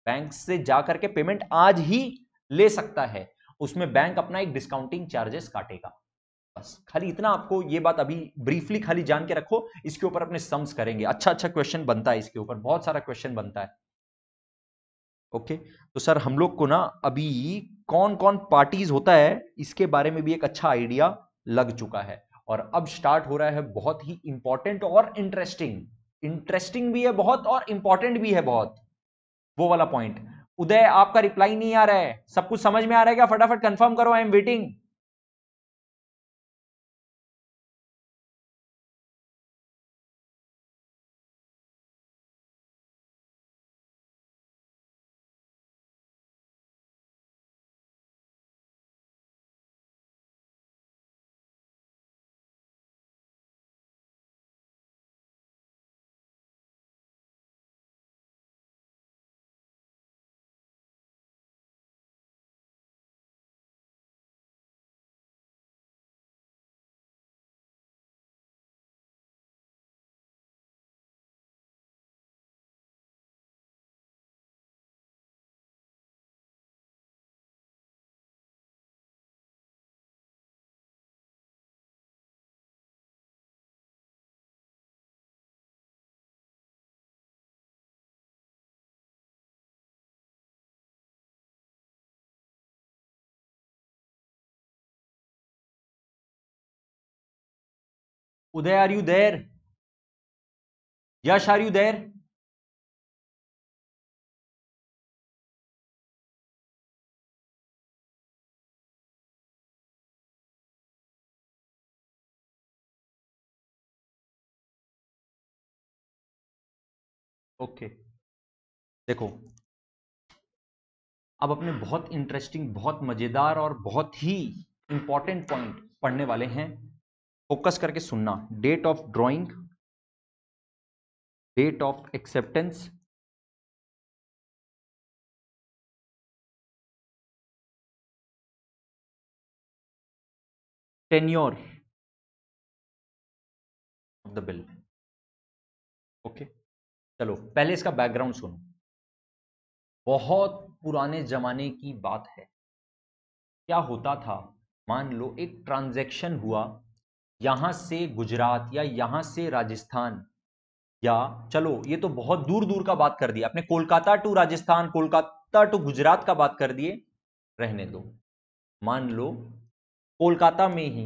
बैंक से जा करके पेमेंट आज ही ले सकता है उसमें बैंक अपना एक डिस्काउंटिंग चार्जेस काटेगा बस खाली इतना आपको ये बात अभी ब्रीफली खाली जान के रखो इसके ऊपर अपने सम्स करेंगे अच्छा अच्छा क्वेश्चन बनता है इसके ऊपर बहुत सारा क्वेश्चन बनता है ओके तो सर हम लोग को ना अभी कौन कौन पार्टीज होता है इसके बारे में भी एक अच्छा आइडिया लग चुका है और अब स्टार्ट हो रहा है बहुत ही इंपॉर्टेंट और इंटरेस्टिंग इंटरेस्टिंग भी है बहुत और इंपॉर्टेंट भी है बहुत वो वाला पॉइंट उदय आपका रिप्लाई नहीं आ रहा है सब कुछ समझ में आ रहा है क्या फटाफट कंफर्म करो I am waiting Uday are you there Yash are you there okay देखो अब अपने बहुत इंटरेस्टिंग बहुत मजेदार और बहुत ही इंपॉर्टेंट पॉइंट पढ़ने वाले हैं फोकस करके सुनना date of drawing date of acceptance tenure of the bill okay चलो पहले इसका बैकग्राउंड सुनो बहुत पुराने जमाने की बात है क्या होता था मान लो एक ट्रांजैक्शन हुआ यहाँ से गुजरात या यहाँ से राजस्थान या चलो ये तो बहुत दूर दूर का बात कर दिया आपने कोलकाता टू राजस्थान कोलकाता टू गुजरात का बात कर दिए रहने दो मान लो कोलकाता में ही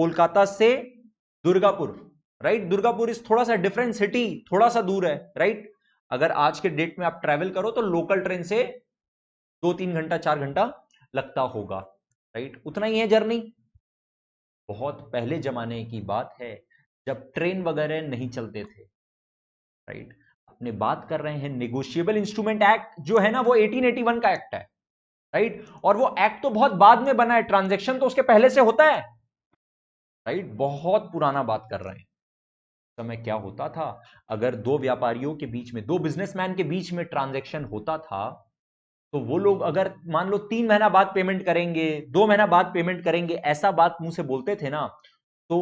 कोलकाता से दुर्गापुर राइट दुर्गापुर इज थोड़ा सा डिफरेंट सिटी थोड़ा सा दूर है राइट अगर आज के डेट में आप ट्रेवल करो तो लोकल ट्रेन से दो तीन घंटा चार घंटा लगता होगा राइट उतना ही है जर्नी बहुत पहले जमाने की बात है जब ट्रेन वगैरह नहीं चलते थे राइट अपने बात कर रहे हैं निगोशिएबल इंस्ट्रूमेंट एक्ट जो है ना वो 1881 का एक्ट है राइट और वो एक्ट तो बहुत बाद में बना है ट्रांजेक्शन तो उसके पहले से होता है राइट बहुत पुराना बात कर रहे हैं समय क्या होता था अगर दो व्यापारियों के बीच में दो बिजनेसमैन के बीच में ट्रांजेक्शन होता था तो वो लोग अगर मान लो तीन महीना बाद पेमेंट करेंगे दो महीना बाद पेमेंट करेंगे ऐसा बात मुंह से बोलते थे ना तो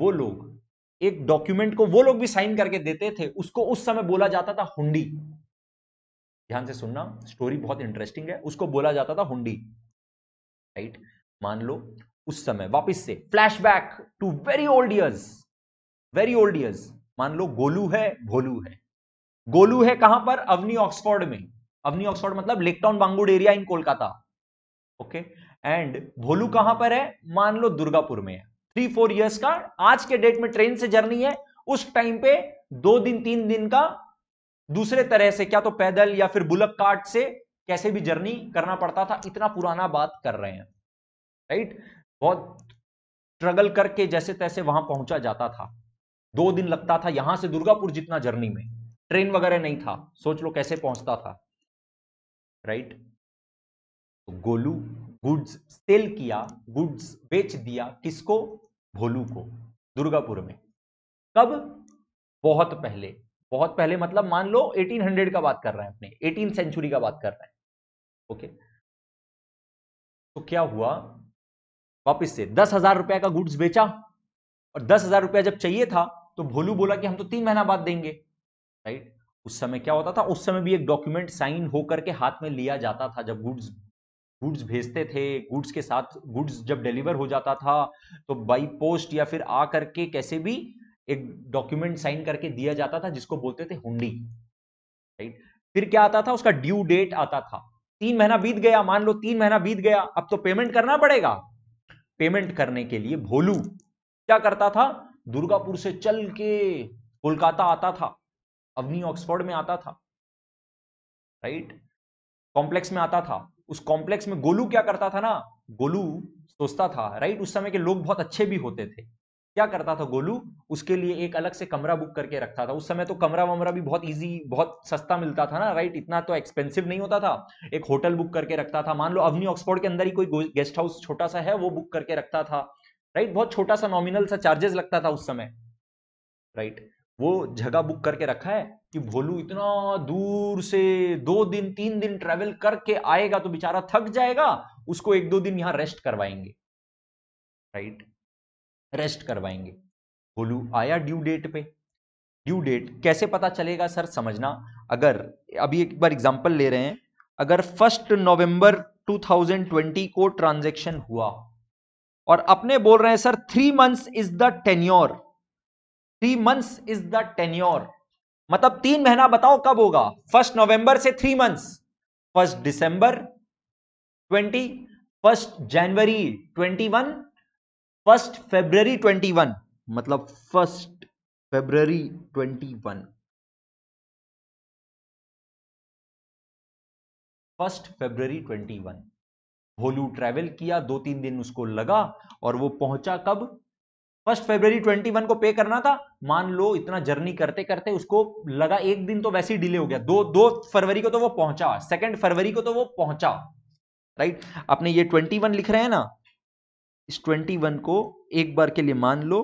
वो लोग एक डॉक्यूमेंट को वो लोग भी साइन करके देते थे उसको उस समय बोला जाता था हुंडी ध्यान से सुनना स्टोरी बहुत इंटरेस्टिंग है उसको बोला जाता था हुंडी राइट मान लो उस समय वापस से flashback to very old years very old years मान लो गोलू है भोलू है गोलू है कहां पर अवनी ऑक्सफोर्ड में अवनी ऑक्सफोर्ड मतलब Lake Town Bangur area in Kolkata okay and Bholu कहां पर है मान लो दुर्गापुर में है थ्री फोर ईयर्स का आज के डेट में ट्रेन से जर्नी है उस टाइम पे दो दिन तीन दिन का दूसरे तरह से क्या तो पैदल या फिर बुलक कार्ट से कैसे भी जर्नी करना पड़ता था इतना पुराना बात कर रहे हैं राइट बहुत स्ट्रगल करके जैसे तैसे वहां पहुंचा जाता था दो दिन लगता था यहां से दुर्गापुर जितना जर्नी में ट्रेन वगैरह नहीं था सोच लो कैसे पहुंचता था राइट तो गोलू गुड्स सेल किया गुड्स बेच दिया किसको भोलू को दुर्गापुर में कब बहुत पहले बहुत पहले मतलब मान लो 1800 का बात कर रहे हैं अपने 18 सेंचुरी का बात कर रहे हैं ओके तो क्या हुआ वापस से दस हजार रुपया का गुड्स बेचा और दस हजार रुपया जब चाहिए था तो भोलू बोला कि हम तो तीन महीना बाद देंगे राइट उस समय क्या होता था उस समय भी एक डॉक्यूमेंट साइन होकर के हाथ में लिया जाता था जब गुड्स गुड्स भेजते थे गुड्स के साथ गुड्स जब डिलीवर हो जाता था तो बाई पोस्ट या फिर आ करके कैसे भी एक डॉक्यूमेंट साइन करके दिया जाता था जिसको बोलते थे हुंडी राइट फिर क्या आता था उसका ड्यू डेट आता था तीन महीना बीत गया मान लो तीन महीना बीत गया अब तो पेमेंट करना पड़ेगा पेमेंट करने के लिए भोलू क्या करता था दुर्गापुर से चल के कोलकाता आता था अवनी ऑक्सफोर्ड में आता था राइट कॉम्प्लेक्स में आता था उस कॉम्प्लेक्स में गोलू क्या करता था ना गोलू सोचता था राइट उस समय के लोग बहुत अच्छे भी होते थे क्या करता था गोलू उसके लिए एक अलग से कमरा बुक करके रखता था उस समय तो कमरा वमरा भी बहुत इजी बहुत सस्ता मिलता था ना राइट इतना तो एक्सपेंसिव नहीं होता था एक होटल बुक करके रखता था मान लो अवनी ऑक्सफोर्ड के अंदर ही कोई गेस्ट हाउस छोटा सा है वो बुक करके रखता था राइट बहुत छोटा सा नॉमिनल सा चार्जेस लगता था उस समय राइट वो जगह बुक करके रखा है कि भोलू इतना दूर से दो दिन तीन दिन ट्रेवल करके आएगा तो बेचारा थक जाएगा उसको एक दो दिन यहां रेस्ट करवाएंगे राइट रेस्ट करवाएंगे भोलू आया ड्यू डेट पे ड्यू डेट कैसे पता चलेगा सर समझना अगर अभी एक बार एग्जांपल ले रहे हैं अगर फर्स्ट नवंबर 2020 को ट्रांजैक्शन हुआ और अपने बोल रहे हैं sir three months is the tenure three months is the tenure मतलब तीन महीना बताओ कब होगा फर्स्ट नवंबर से three months first December twenty first January twenty one first February twenty one मतलब first February twenty one first February twenty one Bholu travel किया दो तीन दिन उसको लगा और वो पहुंचा कब फर्स्ट फेब्रवरी 21 को पे करना था मान लो इतना जर्नी करते करते उसको लगा एक दिन तो वैसे ही डिले हो गया दो दो फरवरी को तो वो पहुंचा सेकंड फरवरी को तो वो पहुंचा राइट अपने ये 21 लिख रहे हैं ना इस 21 को एक बार के लिए मान लो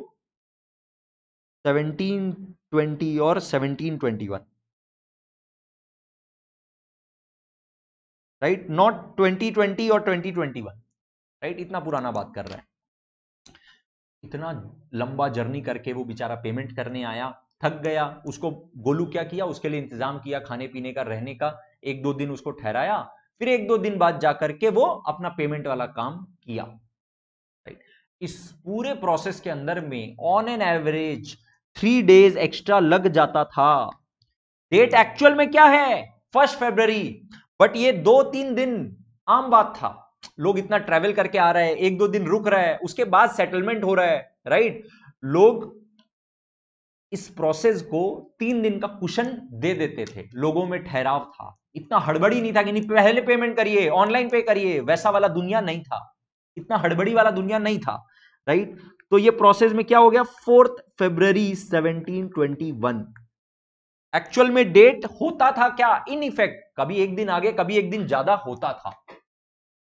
1720 और 1721 राइट नॉट 2020 और 2021 राइट right? इतना पुराना बात कर रहा है इतना लंबा जर्नी करके वो बेचारा पेमेंट करने आया थक गया उसको गोलू क्या किया उसके लिए इंतजाम किया खाने पीने का रहने का एक दो दिन उसको ठहराया फिर एक दो दिन बाद जाकर के वो अपना पेमेंट वाला काम किया इस पूरे प्रोसेस के अंदर में on an average three days extra लग जाता था डेट एक्चुअल में क्या है फर्स्ट फेब्रवरी बट ये दो तीन दिन आम बात था लोग इतना ट्रेवल करके आ रहे हैं एक दो दिन रुक रहा है उसके बाद सेटलमेंट हो रहा है राइट लोग इस प्रोसेस को तीन दिन का कुशन दे देते थे लोगों में ठहराव था इतना हड़बड़ी नहीं था कि नहीं पहले पेमेंट करिए ऑनलाइन पे करिए वैसा वाला दुनिया नहीं था इतना हड़बड़ी वाला दुनिया नहीं था राइट तो ये प्रोसेस में क्या हो गया फोर्थ फेब्रवरी 1721 एक्चुअल में डेट होता था क्या इन इफेक्ट कभी एक दिन आगे कभी एक दिन ज्यादा होता था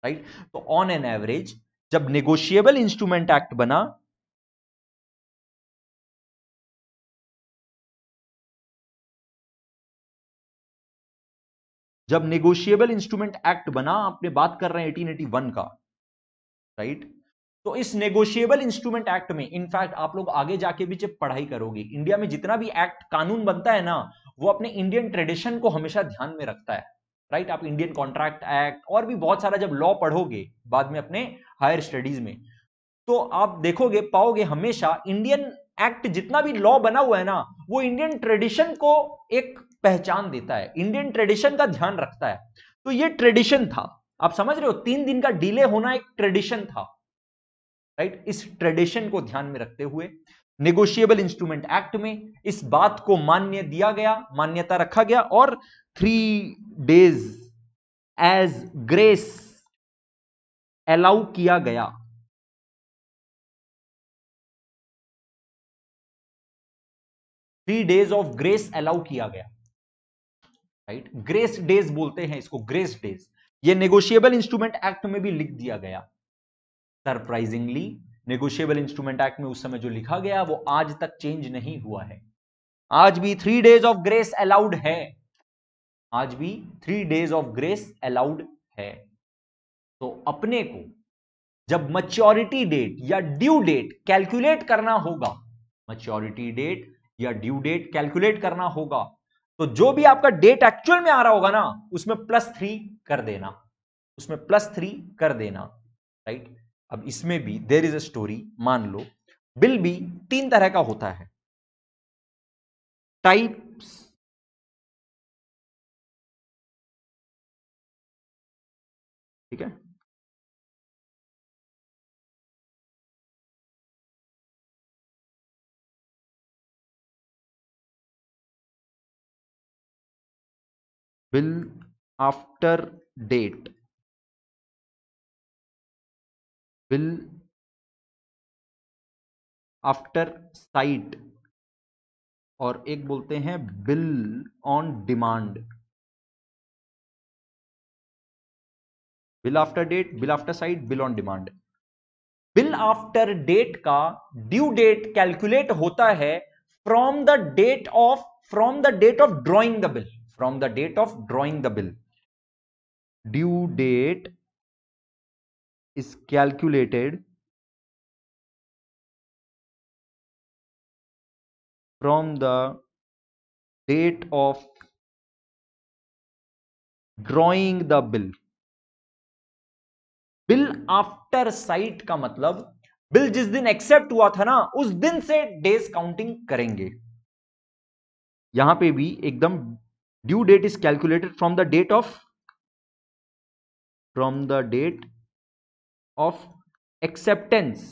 राइट तो ऑन एन एवरेज जब नेगोशिएबल इंस्ट्रूमेंट एक्ट बना जब नेगोशिएबल इंस्ट्रूमेंट एक्ट बना आपने बात कर रहे हैं 1881 का राइट right? तो इस नेगोशिएबल इंस्ट्रूमेंट एक्ट में इनफैक्ट आप लोग आगे जाके भी जब पढ़ाई करोगे इंडिया में जितना भी एक्ट कानून बनता है ना वो अपने इंडियन ट्रेडिशन को हमेशा ध्यान में रखता है राइट आप इंडियन कॉन्ट्रैक्ट एक्ट और भी बहुत सारा जब लॉ पढ़ोगे बाद में अपने हायर स्टडीज में तो आप देखोगे पाओगे हमेशा इंडियन एक्ट जितना भी लॉ बना हुआ है ना वो इंडियन ट्रेडिशन को एक पहचान देता है इंडियन ट्रेडिशन का ध्यान रखता है तो ये ट्रेडिशन था आप समझ रहे हो तीन दिन का डिले होना एक ट्रेडिशन था राइट इस ट्रेडिशन को ध्यान में रखते हुए नेगोशिएबल इंस्ट्रूमेंट एक्ट में इस बात को मान्य दिया गया मान्यता रखा गया और three days as grace allow किया गया three days of grace allow किया गया राइट ग्रेस डेज बोलते हैं इसको ग्रेस डेज ये नेगोशिएबल इंस्ट्रूमेंट एक्ट में भी लिख दिया गया सरप्राइजिंगली नेगोशिएबल इंस्ट्रूमेंट एक्ट में उस समय जो लिखा गया वो आज तक चेंज नहीं हुआ है आज भी three days of grace allowed है आज भी three days of grace allowed है तो अपने को जब मच्योरिटी डेट या ड्यू डेट कैलकुलेट करना होगा मच्योरिटी डेट या ड्यू डेट कैलकुलेट करना होगा तो जो भी आपका डेट एक्चुअल में आ रहा होगा ना उसमें प्लस थ्री कर देना उसमें प्लस थ्री कर देना राइट अब इसमें भी देर इज अ स्टोरी मान लो बिल भी तीन तरह का होता है टाइप्स ठीक है bill after date will after sight और एक बोलते हैं bill on demand bill after date bill after sight bill on demand bill after date का ड्यू डेट कैलकुलेट होता है from the date of from the date of drawing the bill from the date of drawing the bill due date is calculated from the date of drawing the bill bill after sight का मतलब बिल जिस दिन एक्सेप्ट हुआ था ना उस दिन से डेज काउंटिंग करेंगे यहां पे भी एकदम due date is calculated from the date of from the date of acceptance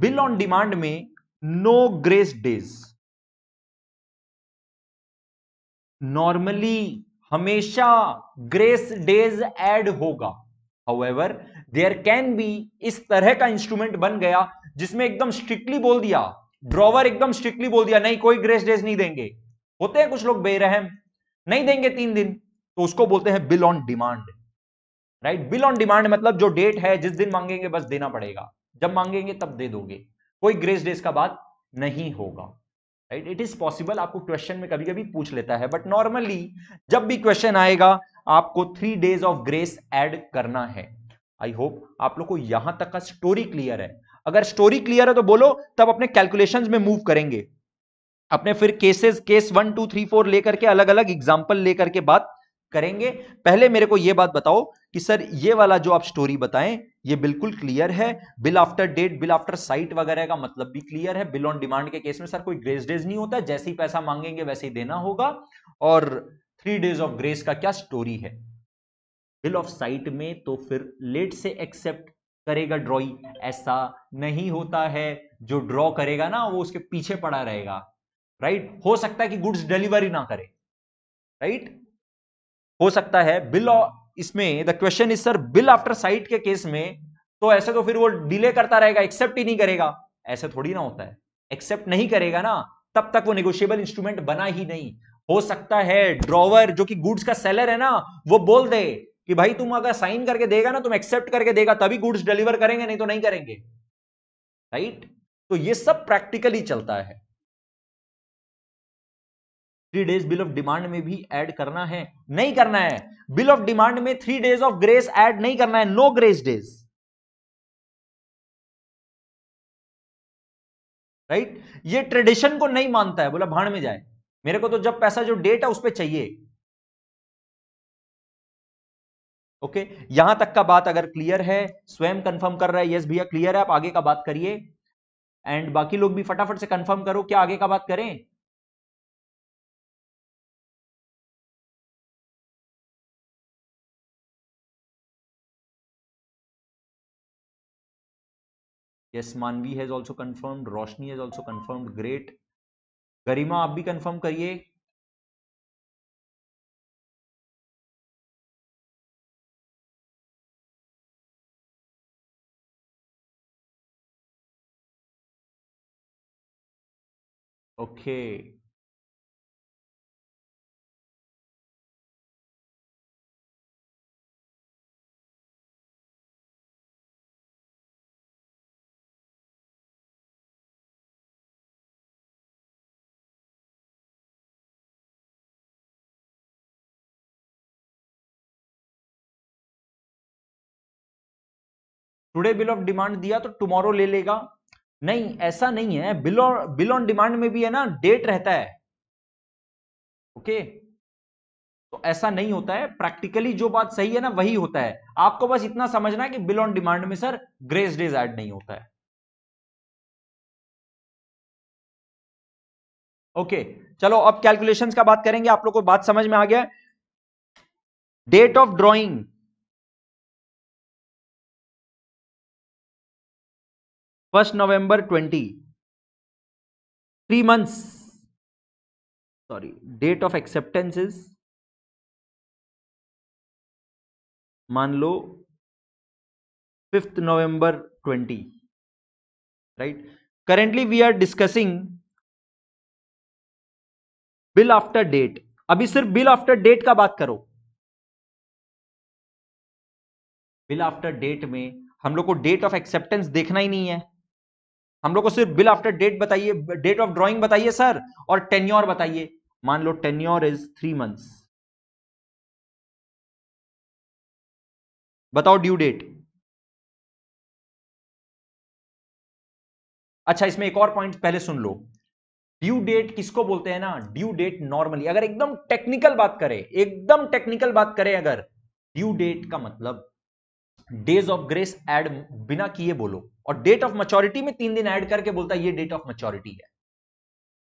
bill on demand में नो ग्रेस डेज नॉर्मली हमेशा ग्रेस डेज एड होगा हाउएवर देयर कैन बी इस तरह का इंस्ट्रूमेंट बन गया जिसमें एकदम स्ट्रिक्टली बोल दिया ड्रॉवर एकदम स्ट्रिक्टली बोल दिया नहीं कोई ग्रेस डेज नहीं देंगे होते हैं कुछ लोग बेरहम नहीं देंगे तीन दिन तो उसको बोलते हैं bill on demand right bill on demand मतलब जो डेट है जिस दिन मांगेंगे बस देना पड़ेगा जब मांगेंगे तब दे दोगे कोई ग्रेस डेज का बात नहीं होगा राइट इट इज पॉसिबल आपको क्वेश्चन में कभी कभी पूछ लेता है बट नॉर्मली जब भी क्वेश्चन आएगा आपको three days of grace add करना है आई होप आप लोग को यहां तक का स्टोरी क्लियर है अगर स्टोरी क्लियर है तो बोलो तब अपने कैलकुलेशन में मूव करेंगे अपने फिर cases case one two three four लेकर के अलग अलग एग्जाम्पल लेकर के बात करेंगे पहले मेरे को यह बात बताओ कि सर ये वाला जो आप स्टोरी बताएं ये बिल्कुल क्लियर है bill after date bill after sight वगैरह का मतलब भी क्लियर है बिल ऑन डिमांड के केस में सर कोई ग्रेस डेज नहीं होता जैसे ही पैसा मांगेंगे वैसे ही देना होगा और थ्री डेज ऑफ ग्रेस का क्या स्टोरी है बिल ऑफ साइट में तो फिर लेट से एक्सेप्ट करेगा ड्रॉई ऐसा नहीं होता है जो ड्रॉ करेगा ना वो उसके पीछे पड़ा रहेगा राइट हो सकता है कि गुड्स डिलीवरी ना करे राइट right? हो सकता है बिल इसमें the question is sir bill after sight के केस में तो ऐसे तो फिर वो डिले करता रहेगा एक्सेप्ट ही नहीं करेगा ऐसे थोड़ी ना होता है एक्सेप्ट नहीं करेगा ना तब तक वो निगोशिएबल इंस्ट्रूमेंट बना ही नहीं हो सकता है ड्रॉवर जो कि गुड्स का सेलर है ना वो बोल दे कि भाई तुम अगर साइन करके देगा ना तुम एक्सेप्ट करके देगा तभी गुड्स डिलीवर करेंगे नहीं तो नहीं करेंगे राइट तो ये सब प्रैक्टिकली चलता है three days bill of demand में भी ऐड करना है नहीं करना है बिल ऑफ डिमांड में three days of grace add नहीं करना है नो ग्रेस डेज राइट ये ट्रेडिशन को नहीं मानता है बोला भाड़ में जाए मेरे को तो जब पैसा जो डेट है उस पर चाहिए ओके okay? यहां तक का बात अगर क्लियर है स्वयं कंफर्म कर रहा है यस भैया क्लियर है आप आगे का बात करिए एंड बाकी लोग भी फटाफट से कंफर्म करो क्या आगे का बात करें yes Manvi has also confirmed Roshni has also confirmed great Garima आप भी कन्फर्म करिए okay okay. Today bill of demand दिया तो टुमारो ले लेगा नहीं ऐसा नहीं है bill on bill on demand में भी है ना डेट रहता है ओके तो ऐसा नहीं होता है प्रैक्टिकली जो बात सही है ना वही होता है आपको बस इतना समझना है कि बिल ऑन डिमांड में सर ग्रेस डेज ऐड नहीं होता है ओके okay, चलो अब कैलकुलेशंस का बात करेंगे आप लोग को बात समझ में आ गया date of drawing first November twenty three months sorry date of acceptance is मान लो fifth November twenty right currently we are discussing bill after date अभी सिर्फ बिल आफ्टर डेट का बात करो बिल आफ्टर डेट में हम लोग को डेट ऑफ एक्सेप्टेंस देखना ही नहीं है हम लोग को सिर्फ बिल आफ्टर डेट बताइए डेट ऑफ ड्रॉइंग बताइए सर और टेन्योर बताइए मान लो टेन्योर इज थ्री मंथ्स बताओ ड्यू डेट अच्छा इसमें एक और पॉइंट पहले सुन लो ड्यू डेट किसको बोलते हैं ना ड्यू डेट नॉर्मली अगर एकदम टेक्निकल बात करें एकदम टेक्निकल बात करें अगर ड्यू डेट का मतलब डेज ऑफ ग्रेस एड बिना किए बोलो और डेट ऑफ मच्योरिटी में तीन दिन ऐड करके बोलता है ये डेट ऑफ मच्योरिटी है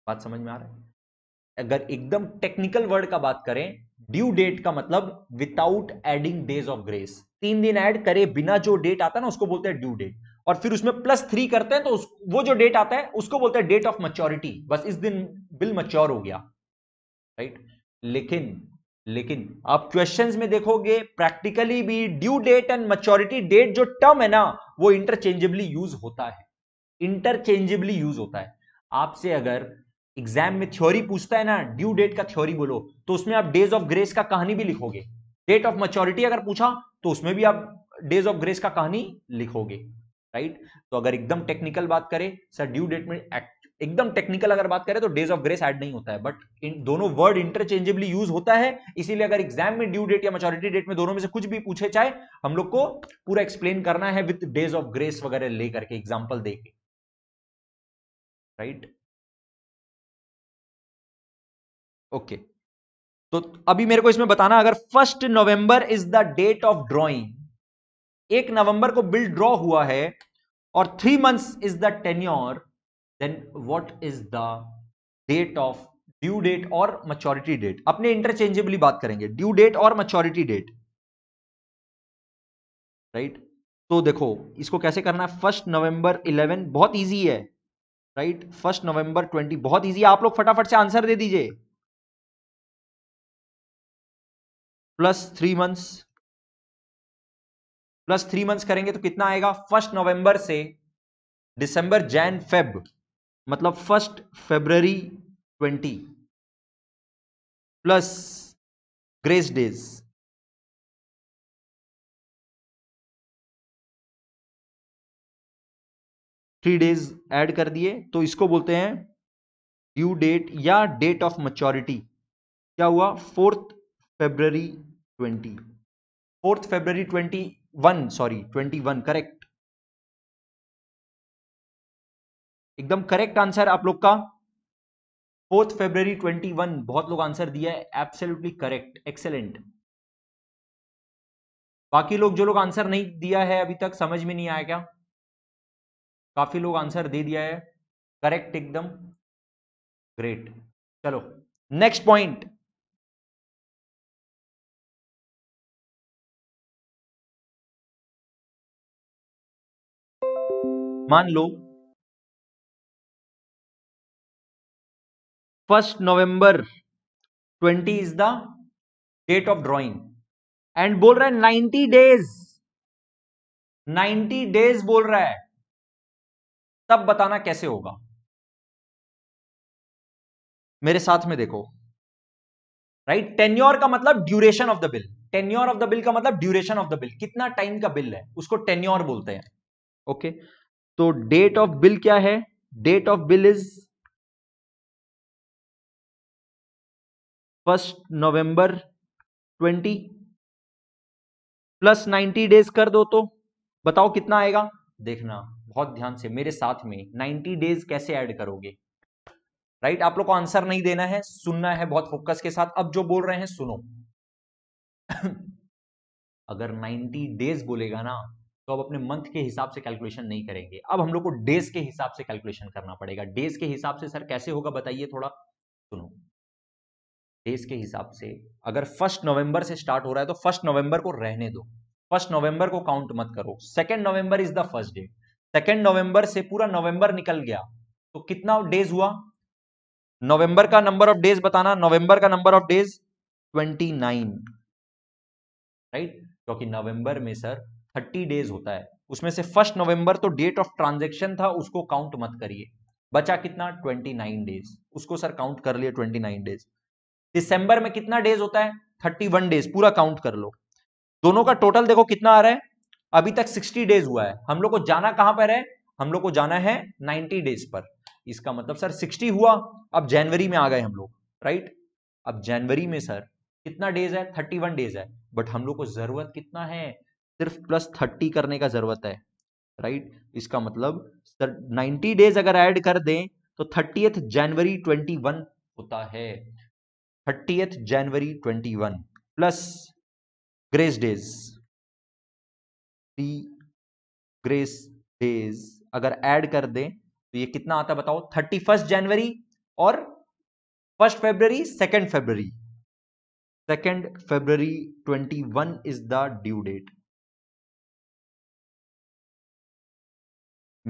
बात समझ में आ रहा है अगर एकदम टेक्निकल वर्ड का बात करें ड्यू डेट का मतलब without adding days of grace तीन दिन ऐड करे बिना जो डेट आता है ना उसको बोलते हैं ड्यू डेट और फिर उसमें प्लस थ्री करते हैं तो उस, वो जो डेट आता है उसको बोलते हैं डेट ऑफ मच्योरिटी बस इस दिन बिल मच्योर हो गया राइट लेकिन लेकिन आप क्वेश्चंस में देखोगे प्रैक्टिकली भी due date and maturity date जो टर्म है ना वो इंटरचेंजेबली यूज होता है इंटरचेंजेबली यूज होता है आपसे अगर एग्जाम में थ्योरी पूछता है ना ड्यू डेट का थ्योरी बोलो तो उसमें आप डेज ऑफ ग्रेस का कहानी भी लिखोगे डेट ऑफ मच्योरिटी अगर पूछा तो उसमें भी आप डेज ऑफ ग्रेस का कहानी लिखोगे राइट तो अगर एकदम टेक्निकल बात करें सर ड्यू डेट में एकदम टेक्निकल अगर बात करें तो डेज ऑफ ग्रेस ऐड नहीं होता है बट इन दोनों वर्ड इंटरचेंजेबली यूज होता है इसीलिए अगर एग्जाम में ड्यू डेट या मेचोरिटी डेट में दोनों में से कुछ भी पूछे चाहे हम लोग को पूरा एक्सप्लेन करना है विथ डेज ऑफ ग्रेस वगैरह लेकर के एग्जाम्पल दे के राइट right? Okay okay. तो अभी मेरे को इसमें बताना अगर first November is the date of drawing एक नवंबर को बिल ड्रॉ हुआ है और three months is the tenure then what is the date of due date और मच्योरिटी डेट अपने इंटरचेंजेबली बात करेंगे ड्यू डेट और मच्योरिटी डेट राइट तो देखो इसको कैसे करना है फर्स्ट नवंबर 11 बहुत इजी है राइट फर्स्ट नवंबर 20 बहुत इजी है आप लोग फटाफट से आंसर दे दीजिए plus three months plus three months करेंगे तो कितना आएगा फर्स्ट नवंबर से दिसंबर जैन फेब मतलब first February twenty plus grace days three days add कर दिए तो इसको बोलते हैं ड्यू डेट या डेट ऑफ मच्योरिटी क्या हुआ fourth February twenty fourth February twenty one sorry twenty one correct एकदम करेक्ट आंसर आप लोग का फोर्थ फेब्रवरी 21 बहुत लोग आंसर दिया है एब्सोल्युटली करेक्ट एक्सेलेंट बाकी लोग जो लोग आंसर नहीं दिया है अभी तक समझ में नहीं आया क्या काफी लोग आंसर दे दिया है करेक्ट एकदम ग्रेट चलो नेक्स्ट पॉइंट मान लो first November 20 is the date of drawing and बोल रहा है 90 डेज 90 डेज बोल रहा है तब बताना कैसे होगा मेरे साथ में देखो राइट टेन्योर का मतलब duration of the bill tenure of the bill का मतलब ड्यूरेशन ऑफ द बिल कितना टाइम का बिल है उसको टेन्योर बोलते हैं ओके okay? तो डेट ऑफ बिल क्या है date of bill is first November twenty plus ninety days कर दो तो बताओ कितना आएगा देखना बहुत ध्यान से मेरे साथ में नाइन्टी डेज कैसे ऐड करोगे राइट आप लोग को आंसर नहीं देना है सुनना है बहुत फोकस के साथ अब जो बोल रहे हैं सुनो अगर 90 डेज बोलेगा ना तो अब अपने मंथ के हिसाब से कैलकुलेशन नहीं करेंगे अब हम लोग को डेज के हिसाब से कैलकुलेशन करना पड़ेगा डेज के हिसाब से सर कैसे होगा बताइए थोड़ा सुनो देश के हिसाब से अगर फर्स्ट नवंबर से स्टार्ट हो रहा है तो फर्स्ट नवंबर को रहने दो फर्स्ट नवंबर को काउंट मत करो second November is the first date second November से पूरा नवंबर निकल गया तो कितना डेज हुआ नवंबर का नंबर ऑफ डेज बताना नवंबर का नंबर ऑफ डेज 29 राइट क्योंकि नवंबर में सर 30 डेज होता है उसमें से फर्स्ट नवंबर तो डेट ऑफ ट्रांजेक्शन था उसको काउंट मत करिए बचा कितना 29 डेज उसको सर काउंट कर लिए 29 डेज दिसंबर में कितना डेज होता है थर्टी वन डेज पूरा काउंट कर लो दोनों का टोटल देखो कितना आ रहा है अभी तक सिक्सटी डेज हुआ है हम लोग को जाना कहां पर है हम लोग को जाना है नाइनटी डेज पर इसका मतलब सर सिक्सटी हुआ अब जनवरी में आ गए हम लोग राइट अब जनवरी में सर कितना डेज है थर्टी वन डेज है बट हम लोग को जरूरत कितना है सिर्फ प्लस थर्टी करने का जरूरत है राइट इसका मतलब सर नाइन्टी डेज अगर ऐड कर दें तो थर्टीएथ जनवरी वन होता है thirtieth January twenty one plus grace days grace days अगर ऐड कर दें तो ये कितना आता बताओ थर्टी फर्स्ट जनवरी और first February second February second February twenty one is the due date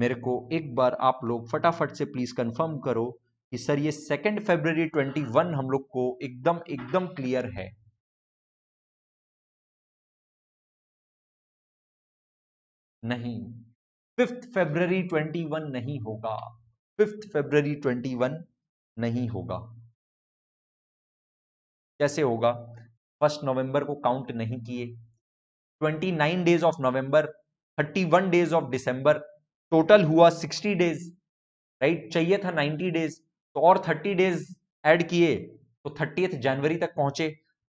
मेरे को एक बार आप लोग फटाफट से प्लीज कंफर्म करो कि सर ये सेकेंड फेब्रवरी 21 हम लोग को एकदम एकदम क्लियर है नहीं फिफ्थ फेब्रवरी 21 नहीं होगा फिफ्थ फेब्रवरी 21 नहीं होगा कैसे होगा फर्स्ट नवंबर को काउंट नहीं किए 29 days of November 31 days of December total हुआ 60 डेज राइट चाहिए था 90 डेज तो और थर्टी डेज ऐड किए तो थर्टीथ जनवरी तक पहुंचे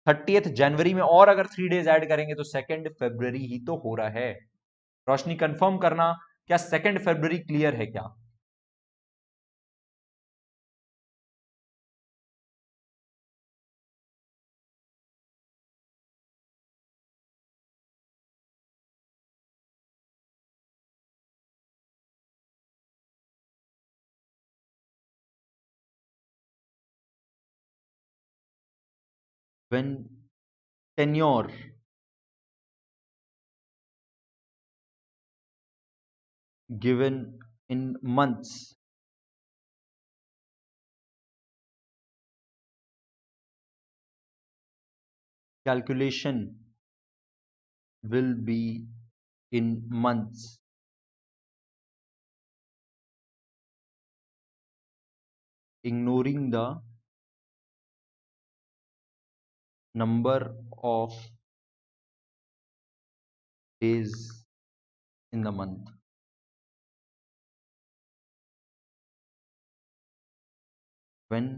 थर्टीथ जनवरी में और अगर थ्री डेज ऐड करेंगे तो सेकेंड फेब्रवरी ही तो हो रहा है रोशनी कंफर्म करना क्या सेकेंड फेब्रवरी क्लियर है क्या When tenure given in months calculation will be in months ignoring the number of days in the month. When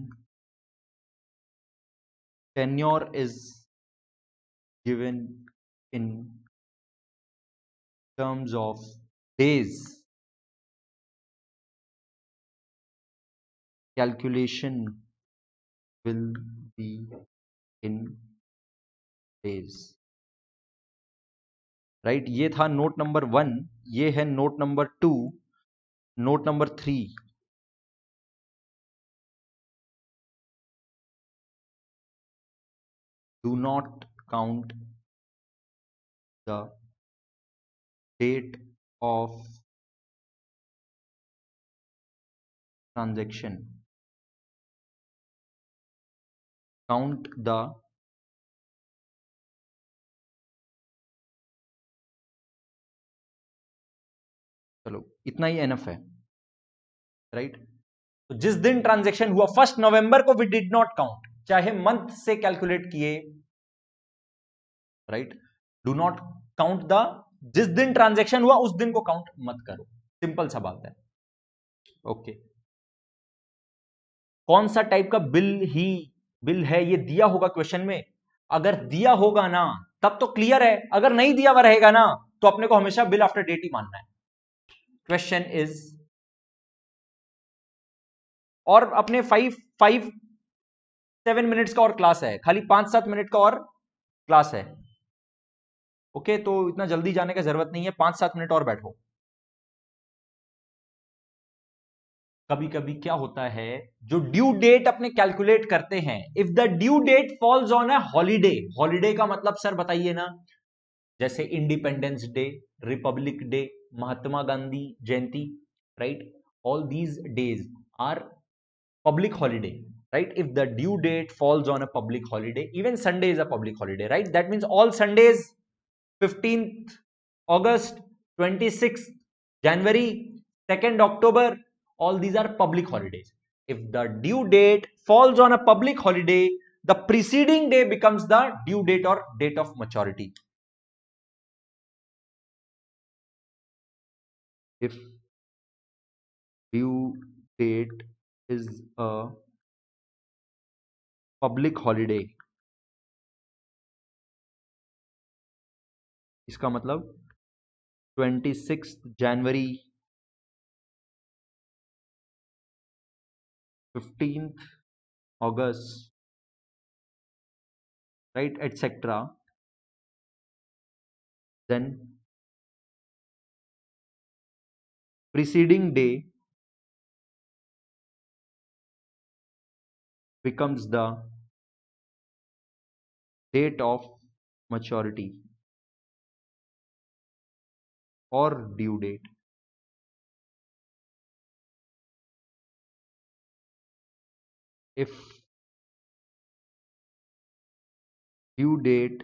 tenure is given in terms of days, calculation will be in phase right ये था नोट नंबर वन ये है note number two note number three do not count the date of transaction count the चलो इतना ही एनफ है राइट right? तो जिस दिन ट्रांजेक्शन हुआ फर्स्ट नवंबर को वी डिड नॉट काउंट चाहे मंथ से कैलकुलेट किए right do not count the जिस दिन ट्रांजेक्शन हुआ उस दिन को काउंट मत करो सिंपल सा बात है ओके okay. कौन सा टाइप का बिल ही बिल है ये दिया होगा क्वेश्चन में अगर दिया होगा ना तब तो क्लियर है अगर नहीं दिया हुआ रहेगा ना तो अपने को हमेशा बिल आफ्टर डेट ही मानना है क्वेश्चन इज और अपने फाइव फाइव सेवन मिनट्स का और क्लास है खाली पांच सात मिनट का और क्लास है ओके तो इतना जल्दी जाने की जरूरत नहीं है पांच सात मिनट और बैठो कभी कभी क्या होता है जो ड्यू डेट अपने कैलकुलेट करते हैं if the due date falls on a holiday holiday का मतलब सर बताइए ना जैसे independence day republic day Mahatma Gandhi Jayanti, right? All these days are public holiday, right? If the due date falls on a public holiday, even Sunday is a public holiday, right? That means all Sundays, 15th August, 26th January, 2nd October, all these are public holidays. If the due date falls on a public holiday, the preceding day becomes the due date or date of maturity if due date is a public holiday इसका मतलब ट्वेंटी सिक्स जनवरी फिफ्टीन अगस्त right etcetera then preceding day becomes the date of maturity or due date. If due date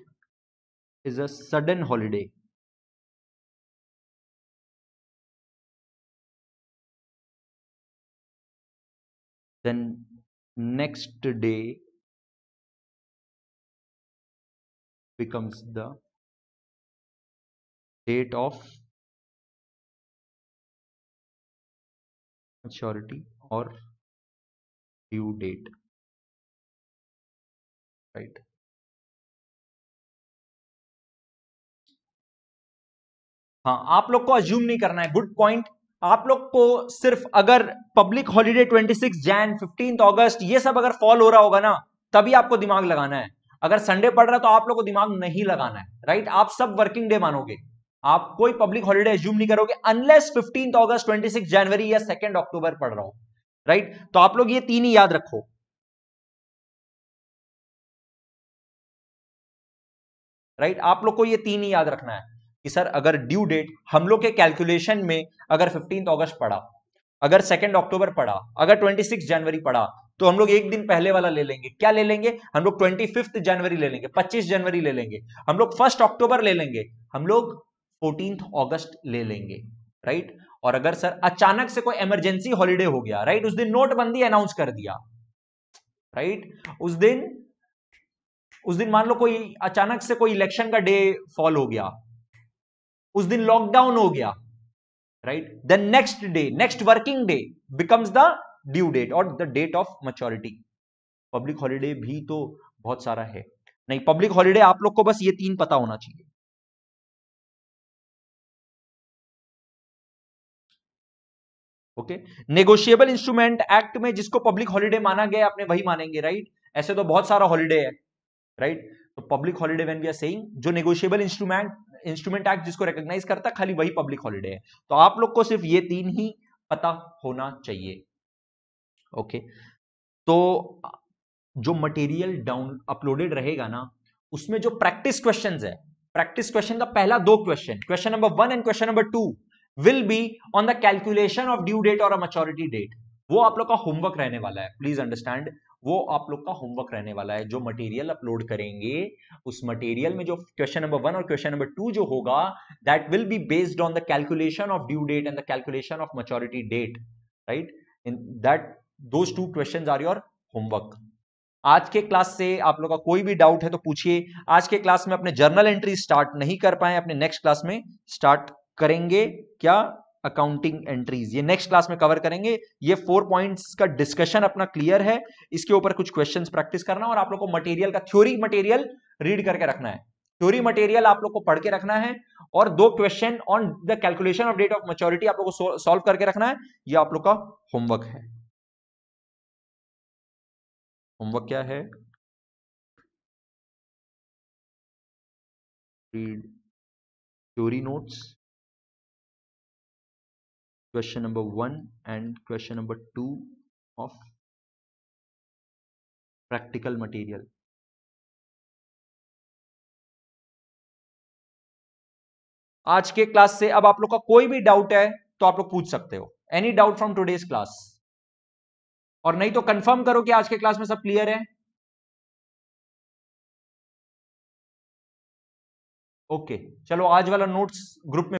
is a sudden holiday then next day becomes the date of maturity or due date right हाँ आप लोग को अज्यूम नहीं करना है गुड पॉइंट आप लोग को सिर्फ अगर पब्लिक हॉलीडे 26 जैन 15 अगस्त ये सब अगर फॉल हो रहा होगा ना तभी आपको दिमाग लगाना है अगर संडे पड़ रहा है तो आप लोग को दिमाग नहीं लगाना है राइट आप सब वर्किंग डे मानोगे आप कोई पब्लिक हॉलीडे एज्यूम नहीं करोगे unless fifteen August twenty six जनवरी या सेकेंड अक्टूबर पढ़ रहा हो राइट तो आप लोग ये तीन ही याद रखो राइट आप लोग को ये तीन ही याद रखना है कि सर अगर ड्यू डेट हम लोग के कैलकुलेशन में अगर फिफ्टीन अगस्त पड़ा अगर सेकेंड अक्टूबर पड़ा अगर ट्वेंटी सिक्स जनवरी पड़ा तो हम लोग एक दिन पहले वाला ले लेंगे क्या ले लेंगे हम लोग ट्वेंटी फिफ्थ जनवरी ले लेंगे पच्चीस जनवरी ले लेंगे हम लोग फर्स्ट अक्टूबर ले लेंगे हम लोग फोर्टीन अगस्त ले लेंगे राइट और अगर सर अचानक से कोई इमरजेंसी हॉलीडे हो गया राइट उस दिन नोटबंदी अनाउंस कर दिया राइट उस दिन उस दिन मान लो कोई अचानक से कोई इलेक्शन का डे फॉल हो गया उस दिन लॉकडाउन हो गया right the next day next working day becomes the due date और the date of maturity public holiday भी तो बहुत सारा है नहीं पब्लिक हॉलीडे आप लोग को बस ये तीन पता होना चाहिए ओके नेगोशिएबल इंस्ट्रूमेंट एक्ट में जिसको पब्लिक हॉलीडे माना गया आपने वही मानेंगे राइट ऐसे तो बहुत सारा हॉलीडे है राइट तो public holiday when we are saying जो नेगोशिएबल इंस्ट्रूमेंट इंस्ट्रूमेंट एक्ट जिसको रिकॉग्नाइज करता है खाली वही पब्लिक हॉलीडे है तो आप लोग को सिर्फ ये तीन ही पता होना चाहिए ओके तो जो मटेरियल डाउन अपलोडेड रहेगा ना उसमें जो प्रैक्टिस क्वेश्चन है प्रैक्टिस क्वेश्चन का पहला दो question question number one and question number two will be on the calculation of due date और अ मच्योरिटी डेट वो आप लोग का होमवर्क रहने वाला है प्लीज अंडरस्टैंड वो आप लोग का होमवर्क रहने वाला है जो मटेरियल अपलोड करेंगे उस मटेरियल में जो क्वेश्चन नंबर वन और क्वेश्चन नंबर टू जो होगा that will be based on the calculation of due date and the calculation of maturity date right in that those two questions are your homework आज के क्लास से आप लोग का कोई भी डाउट है तो पूछिए आज के क्लास में अपने जर्नल एंट्री स्टार्ट नहीं कर पाए अपने नेक्स्ट क्लास में स्टार्ट करेंगे क्या अकाउंटिंग एंट्रीज ये नेक्स्ट क्लास में कवर करेंगे ये फोर पॉइंट्स का डिस्कशन अपना क्लियर है इसके ऊपर कुछ क्वेश्चन प्रैक्टिस करना और आप लोग को मटेरियल का थ्योरी मटेरियल रीड करके रखना है थ्योरी मटेरियल आप लोग को पढ़ के रखना है और दो question on the calculation of date of maturity आप लोग को सॉल्व करके रखना है ये आप लोग का होमवर्क है होमवर्क क्या है theory notes question number 1 and question number 2 of practical material आज के क्लास से अब आप लोग का कोई भी डाउट है तो आप लोग पूछ सकते हो any doubt from today's class और नहीं तो कंफर्म करो कि आज के क्लास में सब क्लियर है ओके चलो आज वाला नोट्स ग्रुप में